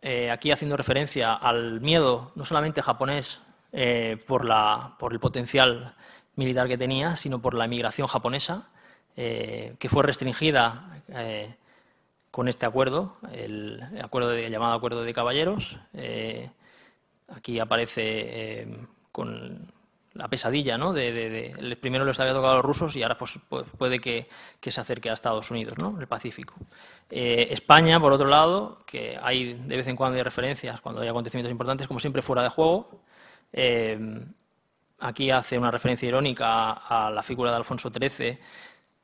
eh, aquí haciendo referencia al miedo, no solamente japonés, por, la, por, el potencial militar que tenía, sino por la emigración japonesa, que fue restringida con este acuerdo, el acuerdo de, llamado Acuerdo de Caballeros. Eh, aquí aparece eh, con la pesadilla, ¿no? De, primero les había tocado a los rusos y ahora pues, pues puede que, se acerque a Estados Unidos, ¿no? El Pacífico. Eh, España, por otro lado, que hay de vez en cuando hay referencias cuando hay acontecimientos importantes, como siempre fuera de juego. aquí hace una referencia irónica a, la figura de Alfonso XIII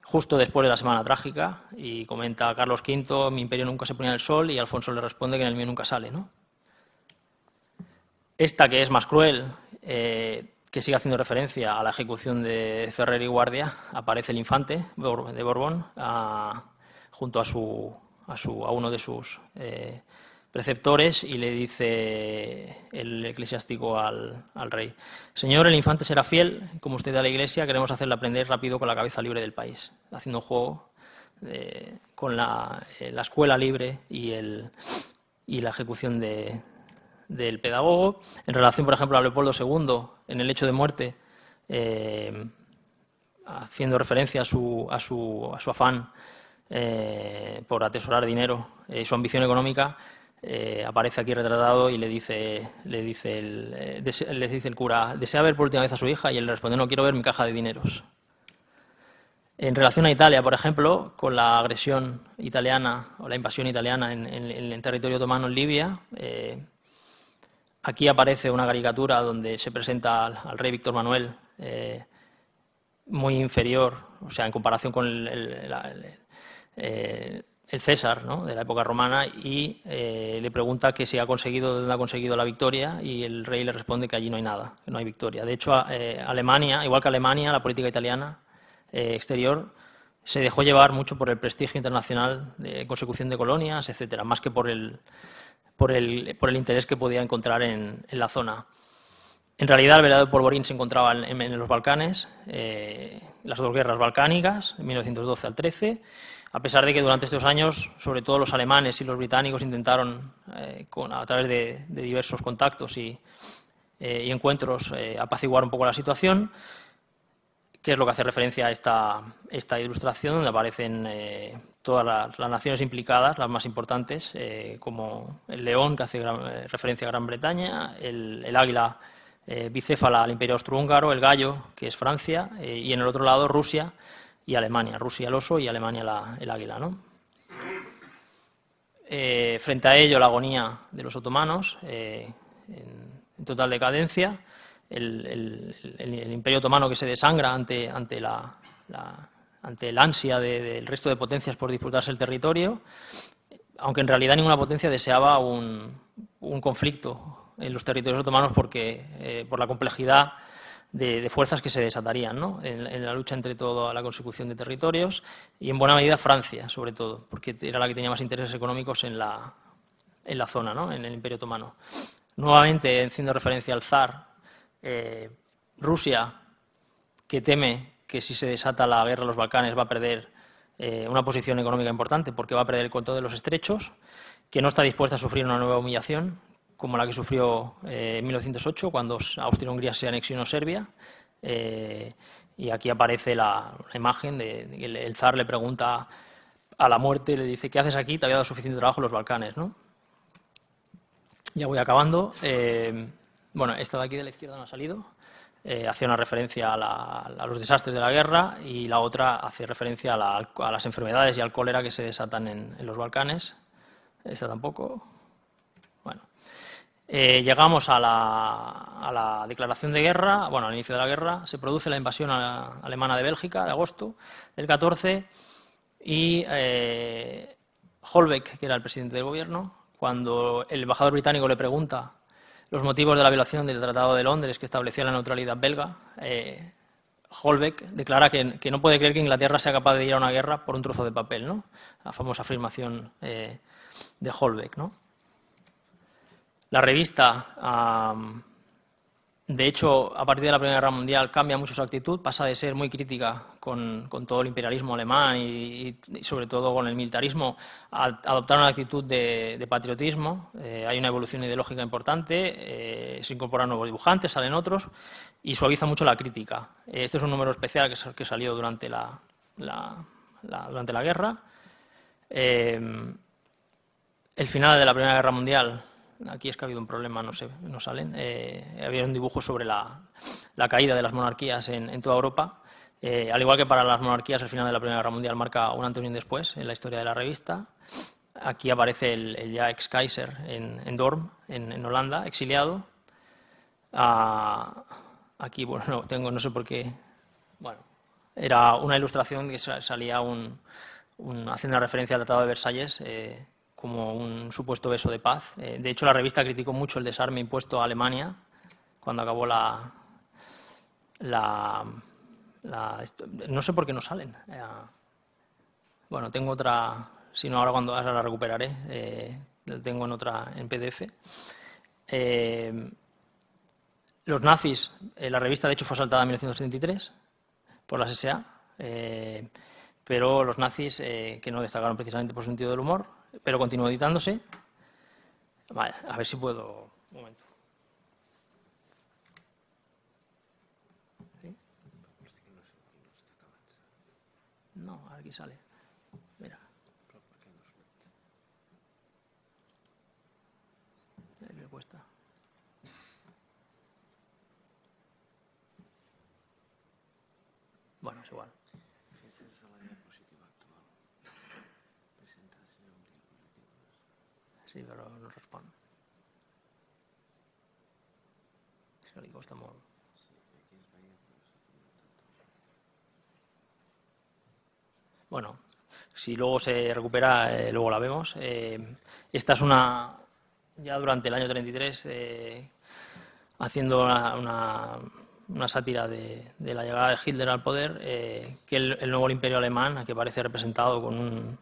justo después de la Semana Trágica y comenta a Carlos V, mi imperio nunca se ponía en el sol y Alfonso le responde que en el mío nunca sale. ¿no? Esta que es más cruel, eh, que sigue haciendo referencia a la ejecución de Ferrer y Guardia, aparece el infante de Borbón ah, junto a, a, su, a, uno de sus eh, y le dice el eclesiástico al, rey, Señor, el infante será fiel, como usted a la iglesia, queremos hacerle aprender rápido con la cabeza libre del país, haciendo juego eh, con eh, la, escuela libre y, y la ejecución del pedagogo. En relación, por ejemplo, a Leopoldo II, en el hecho de muerte, eh, haciendo referencia a su, a su, a su afán por atesorar dinero su ambición económica, eh, aparece aquí retratado y le dice, le dice el, eh, dice el cura, desea ver por última vez a su hija y él le responde, no quiero ver mi caja de dineros. En relación a Italia, por ejemplo, con la agresión italiana o la invasión italiana en, el territorio otomano en Libia, eh, aquí aparece una caricatura donde se presenta al, rey Víctor Manuel muy inferior, o sea, en comparación con el, el César, de la época romana, y eh, le pregunta que si ha conseguido, dónde ha conseguido la victoria, y el rey le responde que allí no hay nada, que no hay victoria. De hecho, eh, Alemania, igual que Alemania, la política italiana eh, exterior, se dejó llevar mucho por el prestigio internacional de consecución de colonias, etcétera, más que por el, por el, por el interés que podía encontrar en, en, la zona. En realidad, el verdadero polvorín se encontraba en, los Balcanes, las dos guerras balcánicas, 1912 al 13, a pesar de que durante estos años, sobre todo los alemanes y los británicos intentaron, eh, a través de, diversos contactos y, eh, encuentros, eh, apaciguar un poco la situación, que es lo que hace referencia a esta, ilustración, donde aparecen todas las, naciones implicadas, las más importantes, como el león, que hace referencia a Gran Bretaña, el, el águila bicéfala al Imperio Austrohúngaro, el gallo, que es Francia, y en el otro lado Rusia, y Alemania, Rusia el oso y Alemania el águila. ¿no? Eh, frente a ello, la agonía de los otomanos, eh, en, total decadencia, el, imperio otomano que se desangra ante, ante, la, ante el ansia del resto de potencias por disputarse el territorio, aunque en realidad ninguna potencia deseaba un, un conflicto en los territorios otomanos porque, eh, por la complejidad de, fuerzas que se desatarían ¿no? en, la lucha entre a la consecución de territorios y en buena medida Francia, sobre todo, porque era la que tenía más intereses económicos en la, zona, ¿no? en el Imperio Otomano. Nuevamente, haciendo referencia al zar, eh, Rusia, que teme que si se desata la guerra de los Balcanes va a perder eh, una posición económica importante porque va a perder el control de los estrechos, que no está dispuesta a sufrir una nueva humillación, como la que sufrió eh, en 1908 cuando Austria-Hungría se anexionó Serbia. Eh, y aquí aparece la, imagen de, el, zar le pregunta a la muerte le dice, ¿qué haces aquí? Te había dado suficiente trabajo los Balcanes, ¿no? Ya voy acabando. Eh, bueno, esta de aquí de la izquierda no ha salido. hace una referencia a, los desastres de la guerra y la otra hace referencia a, las enfermedades y al cólera que se desatan en los Balcanes. Esta tampoco. Eh, llegamos a la, declaración de guerra, bueno, al inicio de la guerra, se produce la invasión alemana de Bélgica de agosto del 14 y eh, Holbeck, que era el presidente del gobierno, cuando el embajador británico le pregunta los motivos de la violación del Tratado de Londres que establecía la neutralidad belga, eh, Holbeck declara que, que, no puede creer que Inglaterra sea capaz de ir a una guerra por un trozo de papel, ¿no? La famosa afirmación de Holbeck, ¿no? La revista, de hecho, a partir de la Primera Guerra Mundial cambia mucho su actitud, pasa de ser muy crítica con, todo el imperialismo alemán y, sobre todo con el militarismo, a adoptar una actitud de, patriotismo. Eh, hay una evolución ideológica importante, eh, se incorporan nuevos dibujantes, salen otros y suaviza mucho la crítica. Eh, este es un número especial que, que salió durante la, durante la guerra. el final de la Primera Guerra Mundial aquí es que ha habido un problema, no sé, no salen. Eh, había un dibujo sobre la, caída de las monarquías en, toda Europa. Eh, al igual que para las monarquías, al final de la Primera Guerra Mundial marca un antes y un después en la historia de la revista. Aquí aparece el, ya ex Kaiser en, Dorm, en, Holanda, exiliado. Ah, aquí, bueno, no, tengo, no sé por qué. Bueno, era una ilustración que salía haciendo referencia al Tratado de Versalles. Eh, como un supuesto beso de paz. Eh, de hecho, la revista criticó mucho el desarme impuesto a Alemania cuando acabó la... no sé por qué no salen. Eh, bueno, tengo otra, si no ahora cuando la recuperaré, eh, tengo en otra, en PDF. Eh, los nazis, la revista de hecho fue asaltada en 1973 por la SA, pero los nazis, que no destacaron precisamente por su sentido del humor, pero continúa editándose. Vale, a ver si puedo... Un momento. No, aquí sale. Mira. Ahí me cuesta. Bueno, es igual. pero no Bueno, si luego se recupera, eh, luego la vemos. Eh, esta es una, ya durante el año 33, eh, haciendo una, una, sátira de, la llegada de Hitler al poder, que el, nuevo imperio alemán, que parece representado con un,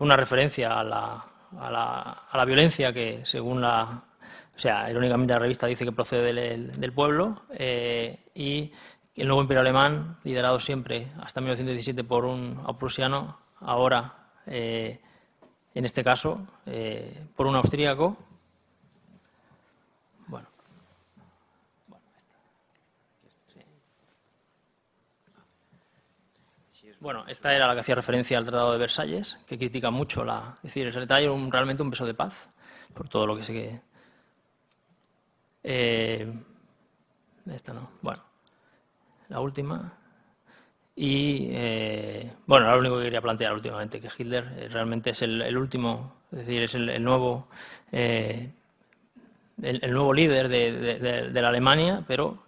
una referencia a la, a la, violencia que, según la, o sea, irónicamente la revista dice que procede del, pueblo, eh, y el nuevo imperio alemán, liderado siempre hasta 1917 por un prusiano, ahora, eh, en este caso, eh, por un austríaco, Bueno, esta era la que hacía referencia al Tratado de Versalles, que critica mucho la. Es decir, se le trae realmente un beso de paz, por todo lo que sé que. Eh, esta no. Bueno, la última. Y eh, bueno, lo único que quería plantear últimamente, que Hitler eh, realmente es el, último, es decir, es el, nuevo. el, nuevo líder de, la Alemania, pero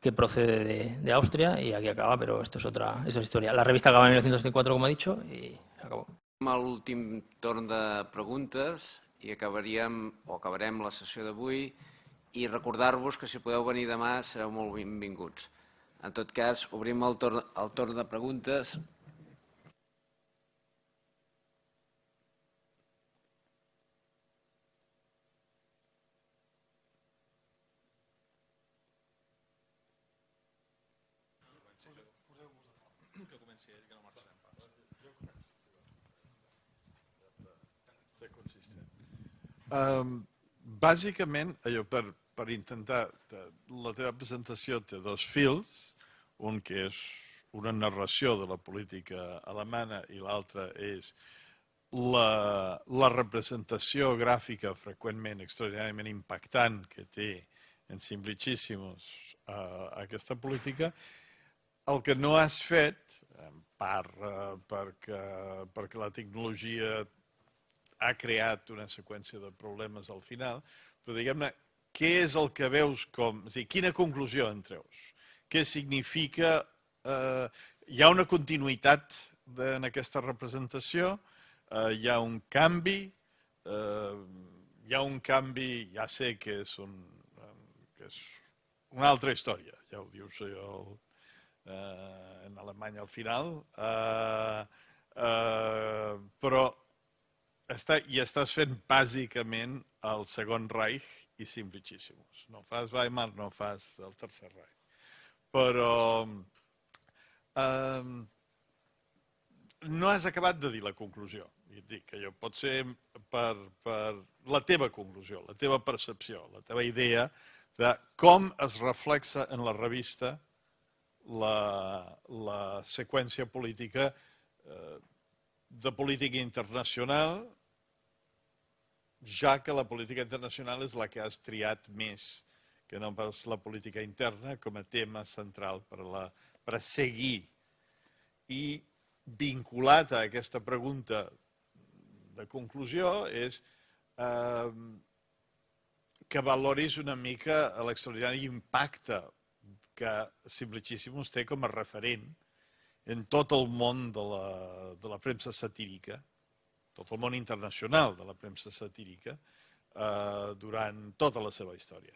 que procede de, de, Austria y aquí acaba, pero esto es otra, es otra historia. La revista acaba en 1954, como he dicho, y acabó. al últim torn de preguntes i acabaríem, o acabarem la sessió d'avui i recordar-vos que si podeu venir demà sereu molt benvinguts. En tot cas, obrim el torn, el torn de preguntes Um, bàsicament, allò, per, per intentar... La teva presentació té dos fils, un que és una narració de la política alemana i l'altre és la, la representació gràfica freqüentment extraordinàriament impactant que té en simplicissimos uh, aquesta política, el que no has fet, en part uh, perquè, perquè la tecnologia ha creat una seqüència de problemes al final, però diguem-ne, què és el que veus com... És dir, quina conclusió en treus? Què significa... Eh, hi ha una continuïtat de, en aquesta representació? Eh, hi ha un canvi? Eh, hi ha un canvi... Ja sé que és, un, eh, que és una altra història, ja ho dius el, eh, en Alemanya al final, eh, eh, però està, i estàs fent bàsicament el segon Reich i Simplicissimus. No fas Weimar, no fas el tercer Reich. Però um, no has acabat de dir la conclusió. I et dic que jo pot ser per, per la teva conclusió, la teva percepció, la teva idea de com es reflexa en la revista la, la seqüència política eh, de política internacional ja que la política internacional és la que has triat més que no pas la política interna com a tema central per, la, per seguir. I vinculat a aquesta pregunta de conclusió és eh, que valoris una mica l'extraordinari impacte que Simplicissimus té com a referent en tot el món de la, de la premsa satírica, tot el món internacional de la premsa satírica eh, durant tota la seva història.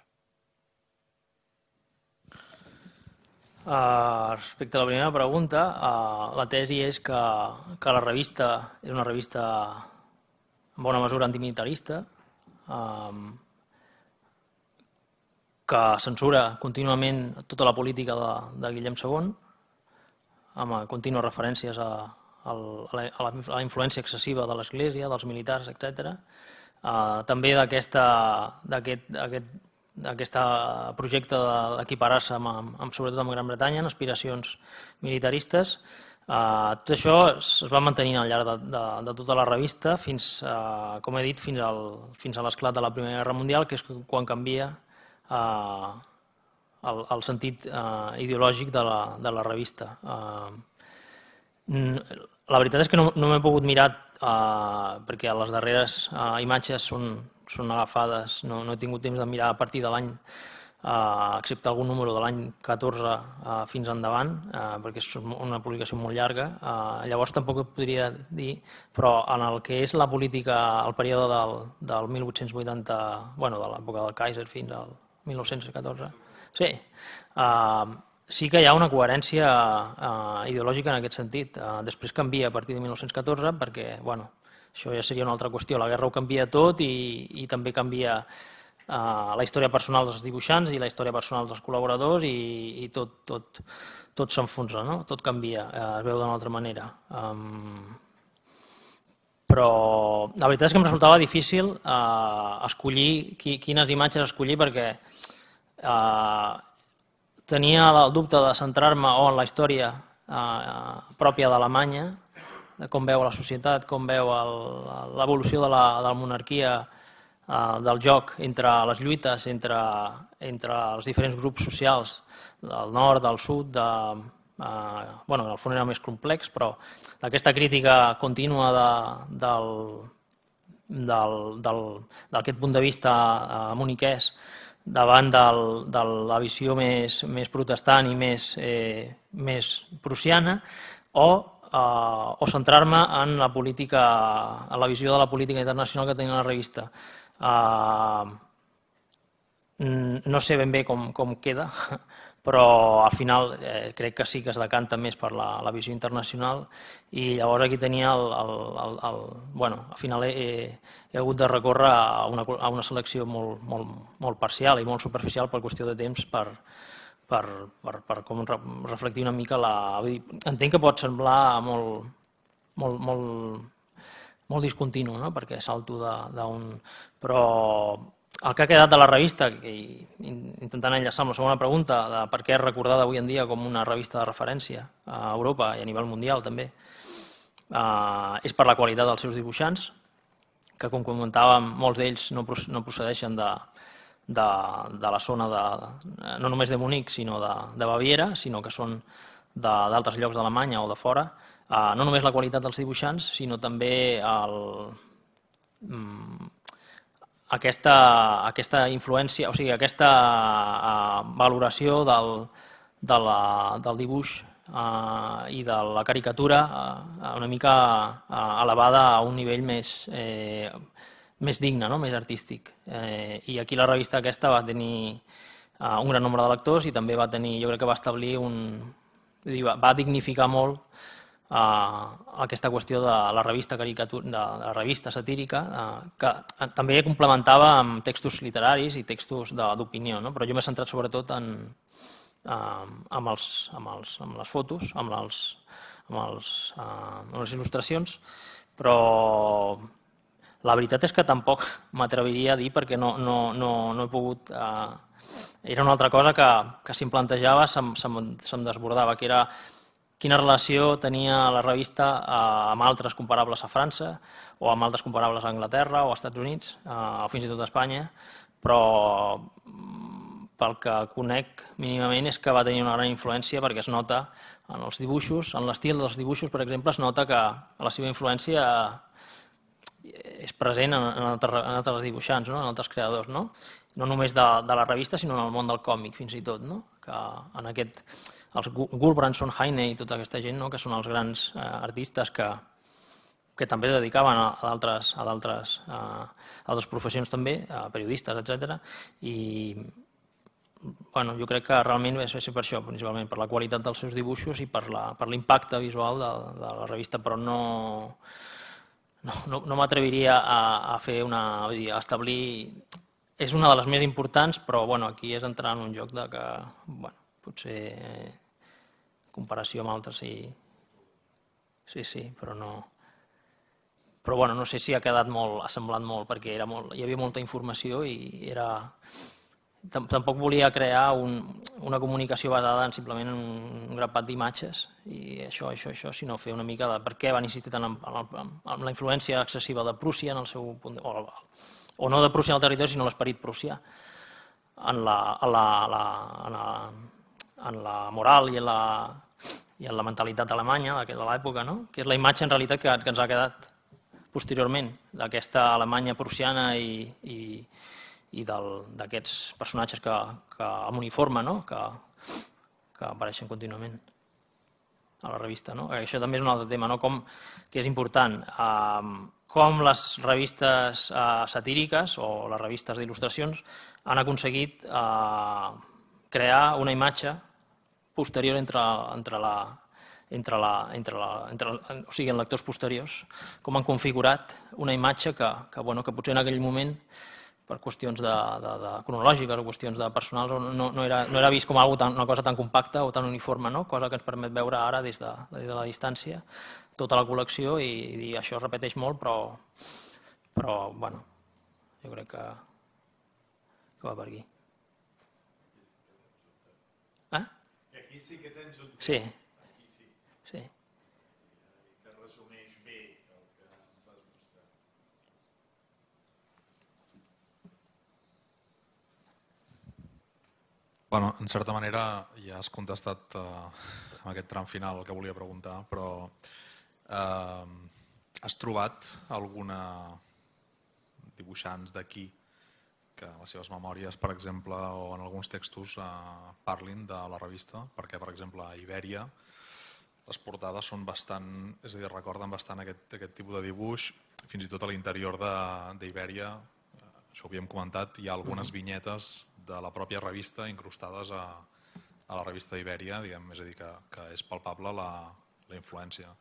Uh, respecte a la primera pregunta, uh, la tesi és que, que la revista és una revista en bona mesura antimilitarista, um, que censura contínuament tota la política de, de Guillem II, amb contínues referències a, a, la, a la influència excessiva de l'Església, dels militars, etc. Uh, eh, també d'aquest aquest, projecte d'equiparar-se amb, amb, amb, sobretot amb Gran Bretanya en aspiracions militaristes. Uh, tot això es, es va mantenint al llarg de, de, de tota la revista fins, uh, com he dit, fins, al, fins a l'esclat de la Primera Guerra Mundial, que és quan canvia uh, el, el sentit uh, ideològic de la, de la revista. Uh, la veritat és que no, no m'he pogut mirar uh, perquè les darreres uh, imatges són, són agafades. No, no he tingut temps de mirar a partir de l'any, uh, excepte algun número de l'any 14 uh, fins endavant, uh, perquè és una publicació molt llarga. Uh, llavors tampoc ho podria dir, però en el que és la política al període del, del 1880, bueno, de l'època del Kaiser fins al 1914, sí, uh, sí que hi ha una coherència eh, ideològica en aquest sentit. Eh, després canvia a partir de 1914 perquè, bueno, això ja seria una altra qüestió. La guerra ho canvia tot i, i també canvia eh, la història personal dels dibuixants i la història personal dels col·laboradors i, i tot, tot, tot s'enfonsa, no? tot canvia, eh, es veu d'una altra manera. Um, però la veritat és que em resultava difícil eh, escollir qui, quines imatges escollir perquè eh, Tenia el dubte de centrar-me o en la història eh, eh, pròpia d'Alemanya, de com veu la societat, com veu l'evolució de, la, de la monarquia, eh, del joc entre les lluites, entre, entre els diferents grups socials del nord, del sud, de, eh, bueno, el fons era més complex, però aquesta crítica contínua de, del, del, del, d'aquest punt de vista eh, moniquès davant del, de la visió més, més protestant i més, eh, més prussiana, o, eh, o centrar-me en la política, en la visió de la política internacional que tenia la revista. Eh, no sé ben bé com, com queda, però al final eh, crec que sí que es decanta més per la, la visió internacional i llavors aquí tenia el... el, el, el bueno, al final he, he, he hagut de recórrer a una, a una selecció molt, molt, molt parcial i molt superficial per qüestió de temps per, per, per, per com re, reflectir una mica la... Vull dir, entenc que pot semblar molt, molt, molt, molt discontinu, no? perquè salto d'un... Però el que ha quedat de la revista, i intentant enllaçar amb la segona pregunta, de per què és recordada avui en dia com una revista de referència a Europa i a nivell mundial també, eh, és per la qualitat dels seus dibuixants, que com comentàvem, molts d'ells no, no procedeixen de, de, de la zona de, no només de Munic, sinó de, de Baviera, sinó que són d'altres llocs d'Alemanya o de fora. Eh, no només la qualitat dels dibuixants, sinó també el, mm, aquesta, aquesta influència, o sigui, aquesta uh, valoració del, de la, del dibuix eh, i de la caricatura uh, una mica uh, elevada a un nivell més, eh, més digne, no? més artístic. Eh, I aquí la revista aquesta va tenir uh, un gran nombre de lectors i també va tenir, jo crec que va establir un... Va dignificar molt aquesta qüestió de la revista, caricatura, de, la revista satírica, eh, que eh, també complementava amb textos literaris i textos d'opinió, no? però jo m'he centrat sobretot en, amb, els, amb, els, amb les fotos, amb les, amb, els, eh, amb les il·lustracions, però la veritat és que tampoc m'atreviria a dir perquè no, no, no, no he pogut... Eh, era una altra cosa que, que si em plantejava se'm, se'm, se'm desbordava, que era quina relació tenia la revista eh, amb altres comparables a França o amb altres comparables a Anglaterra o als Estats Units, eh, o fins i tot a Espanya, però mm, pel que conec mínimament és que va tenir una gran influència perquè es nota en els dibuixos, en l'estil dels dibuixos, per exemple, es nota que la seva influència eh, és present en, en, altres, en altres dibuixants, no? en altres creadors, no? no només de, de la revista, sinó en el món del còmic, fins i tot, no? que en aquest els Gulbranson Heine i tota aquesta gent, no? que són els grans eh, artistes que, que també es dedicaven a, d'altres a d'altres eh, a, altres professions també, a periodistes, etc. I bueno, jo crec que realment va ser per això, principalment per la qualitat dels seus dibuixos i per l'impacte visual de, de la revista, però no, no, no, no m'atreviria a, a fer una, vull dir, a establir... És una de les més importants, però bueno, aquí és entrar en un joc de que, bueno, potser comparació amb altres i... Sí, sí, però no... Però bueno, no sé si ha quedat molt, ha semblat molt, perquè era molt, hi havia molta informació i era... Tampoc volia crear un, una comunicació basada en simplement en un grapat d'imatges i això, això, això, sinó fer una mica de per què van insistir tant en, la influència excessiva de Prússia en el seu punt de, o, o no de Prússia en el territori, sinó l'esperit prussià en la, en la, la, en la, en la moral i en la, i en la mentalitat alemanya de l'època, no? que és la imatge en realitat que, que ens ha quedat posteriorment d'aquesta Alemanya prussiana i, i, i d'aquests personatges que, que amb uniforme no? que, que apareixen contínuament a la revista. No? Eh, això també és un altre tema, no? com, que és important. Um, com les revistes uh, satíriques o les revistes d'il·lustracions han aconseguit uh, crear una imatge posterior entre, entre la, entre la, entre la, entre la, o sigui, en lectors posteriors, com han configurat una imatge que, que, bueno, que potser en aquell moment, per qüestions de, de, de cronològiques o qüestions de personals, no, no, era, no era vist com algo tan, una cosa tan compacta o tan uniforme, no? cosa que ens permet veure ara des de, des de la distància tota la col·lecció i, i això es repeteix molt, però, però bueno, jo crec que, que va per aquí. sí que tens un Sí. Aquí sí. Sí. Que resumeix bé el que ens has mostrat. Bueno, en certa manera ja has contestat eh, amb aquest tram final que volia preguntar, però eh, has trobat alguna dibuixants d'aquí que les seves memòries, per exemple, o en alguns textos eh, parlin de la revista, perquè, per exemple, a Ibèria les portades són bastant, és a dir, recorden bastant aquest, aquest tipus de dibuix, fins i tot a l'interior d'Ibèria, eh, això ho havíem comentat, hi ha algunes vinyetes de la pròpia revista incrustades a, a la revista Ibèria, diguem, és a dir, que, que és palpable la, la influència.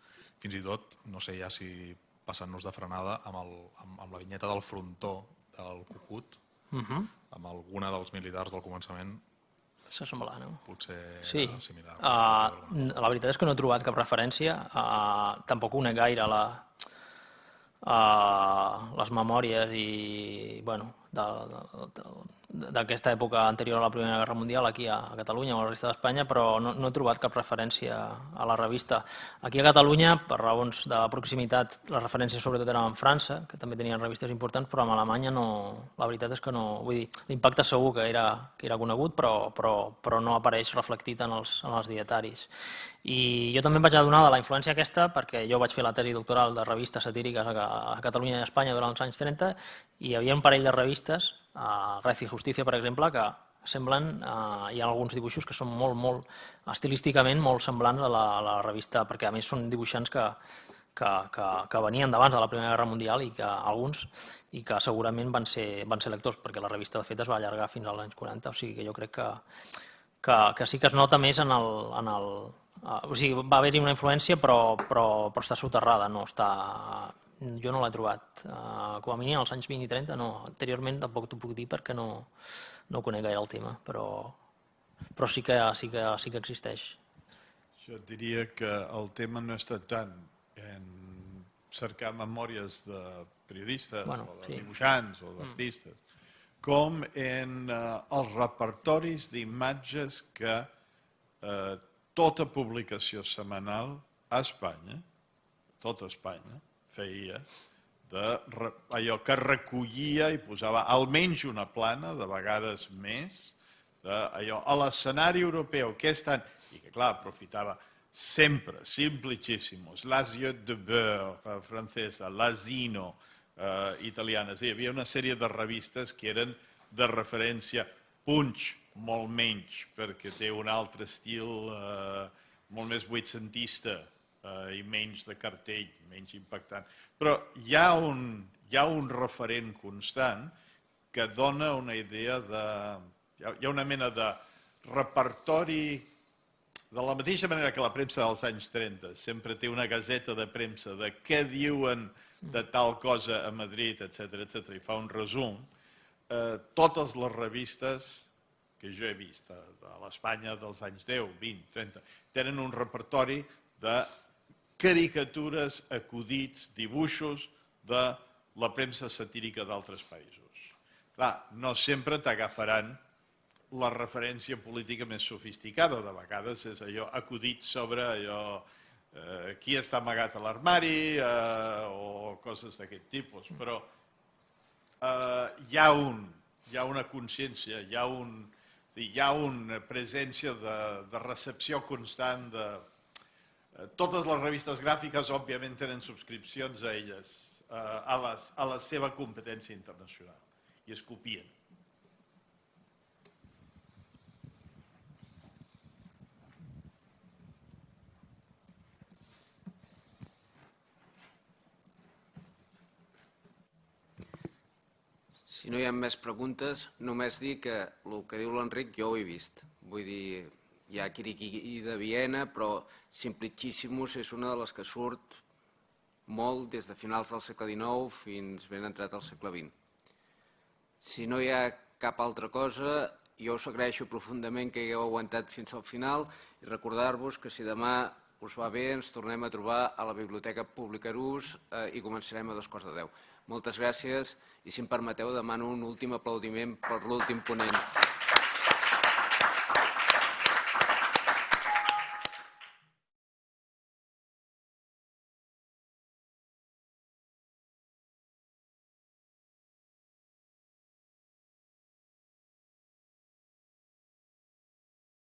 Fins i tot, no sé ja si passant-nos de frenada amb, el, amb, amb la vinyeta del frontó del Cucut, uh mhm. -huh. amb alguna dels militars del començament se semblat, no? Potser sí. similar. Uh, la veritat és que no he trobat cap referència. Uh, tampoc conec gaire la, uh, les memòries i, bueno, del, del, del, d'aquesta època anterior a la Primera Guerra Mundial aquí a, Catalunya o a la resta d'Espanya, però no, no he trobat cap referència a la revista. Aquí a Catalunya, per raons de proximitat, les referències sobretot eren en França, que també tenien revistes importants, però en Alemanya no, la veritat és que no... Vull dir, l'impacte segur que era, que era conegut, però, però, però no apareix reflectit en els, en els dietaris. I jo també em vaig adonar de la influència aquesta perquè jo vaig fer la tesi doctoral de revistes satíriques a, a Catalunya i a Espanya durant els anys 30 i hi havia un parell de revistes a Gràcia i Justícia, per exemple, que semblen, eh, hi ha alguns dibuixos que són molt, molt, estilísticament molt semblants a la, a la revista, perquè a més són dibuixants que, que, que, que venien d'abans de la Primera Guerra Mundial i que alguns i que segurament van ser, van ser lectors, perquè la revista de fet es va allargar fins als anys 40, o sigui que jo crec que, que, que sí que es nota més en el... En el eh, o sigui, va haver-hi una influència, però, però, però està soterrada, no està jo no l'he trobat. Eh, com a mínim als anys 20 i 30 no. Anteriorment tampoc t'ho puc dir perquè no, no conec gaire el tema, però, però sí, que, sí, que, sí que existeix. Jo diria que el tema no ha estat tant en cercar memòries de periodistes bueno, o de sí. dibuixants o mm. d'artistes, mm. com en eh, els repertoris d'imatges que eh, tota publicació setmanal a Espanya, tota Espanya, feia de allò que recollia i posava almenys una plana, de vegades més, d'allò a l'escenari europeu, és estan... I que, clar, aprofitava sempre, simplicissimus, l'asio de beurre eh, francesa, l'asino eh, italiana. Sí, hi havia una sèrie de revistes que eren de referència punx, molt menys, perquè té un altre estil eh, molt més vuitcentista, eh, i menys de cartell, menys impactant. Però hi ha un, hi ha un referent constant que dona una idea de... Hi ha una mena de repertori de la mateixa manera que la premsa dels anys 30 sempre té una gazeta de premsa de què diuen de tal cosa a Madrid, etc etc i fa un resum, eh, totes les revistes que jo he vist a, eh, a l'Espanya dels anys 10, 20, 30, tenen un repertori de caricatures, acudits, dibuixos de la premsa satírica d'altres països. Clar, no sempre t'agafaran la referència política més sofisticada, de vegades és allò acudit sobre allò eh, qui està amagat a l'armari eh, o coses d'aquest tipus, mm. però eh, hi ha un, una consciència, hi ha, un, una presència de, de recepció constant de Eh, totes les revistes gràfiques, òbviament, tenen subscripcions a elles, eh, a, les, a la seva competència internacional, i es copien. Si no hi ha més preguntes, només dir que el que diu l'Enric jo ho he vist. Vull dir, hi ha i de Viena, però Simplicissimus és una de les que surt molt des de finals del segle XIX fins ben entrat al segle XX. Si no hi ha cap altra cosa, jo us agraeixo profundament que hagueu aguantat fins al final i recordar-vos que si demà us va bé ens tornem a trobar a la Biblioteca Pública Rus eh, i començarem a dos quarts de deu. Moltes gràcies i si em permeteu demano un últim aplaudiment per l'últim ponent.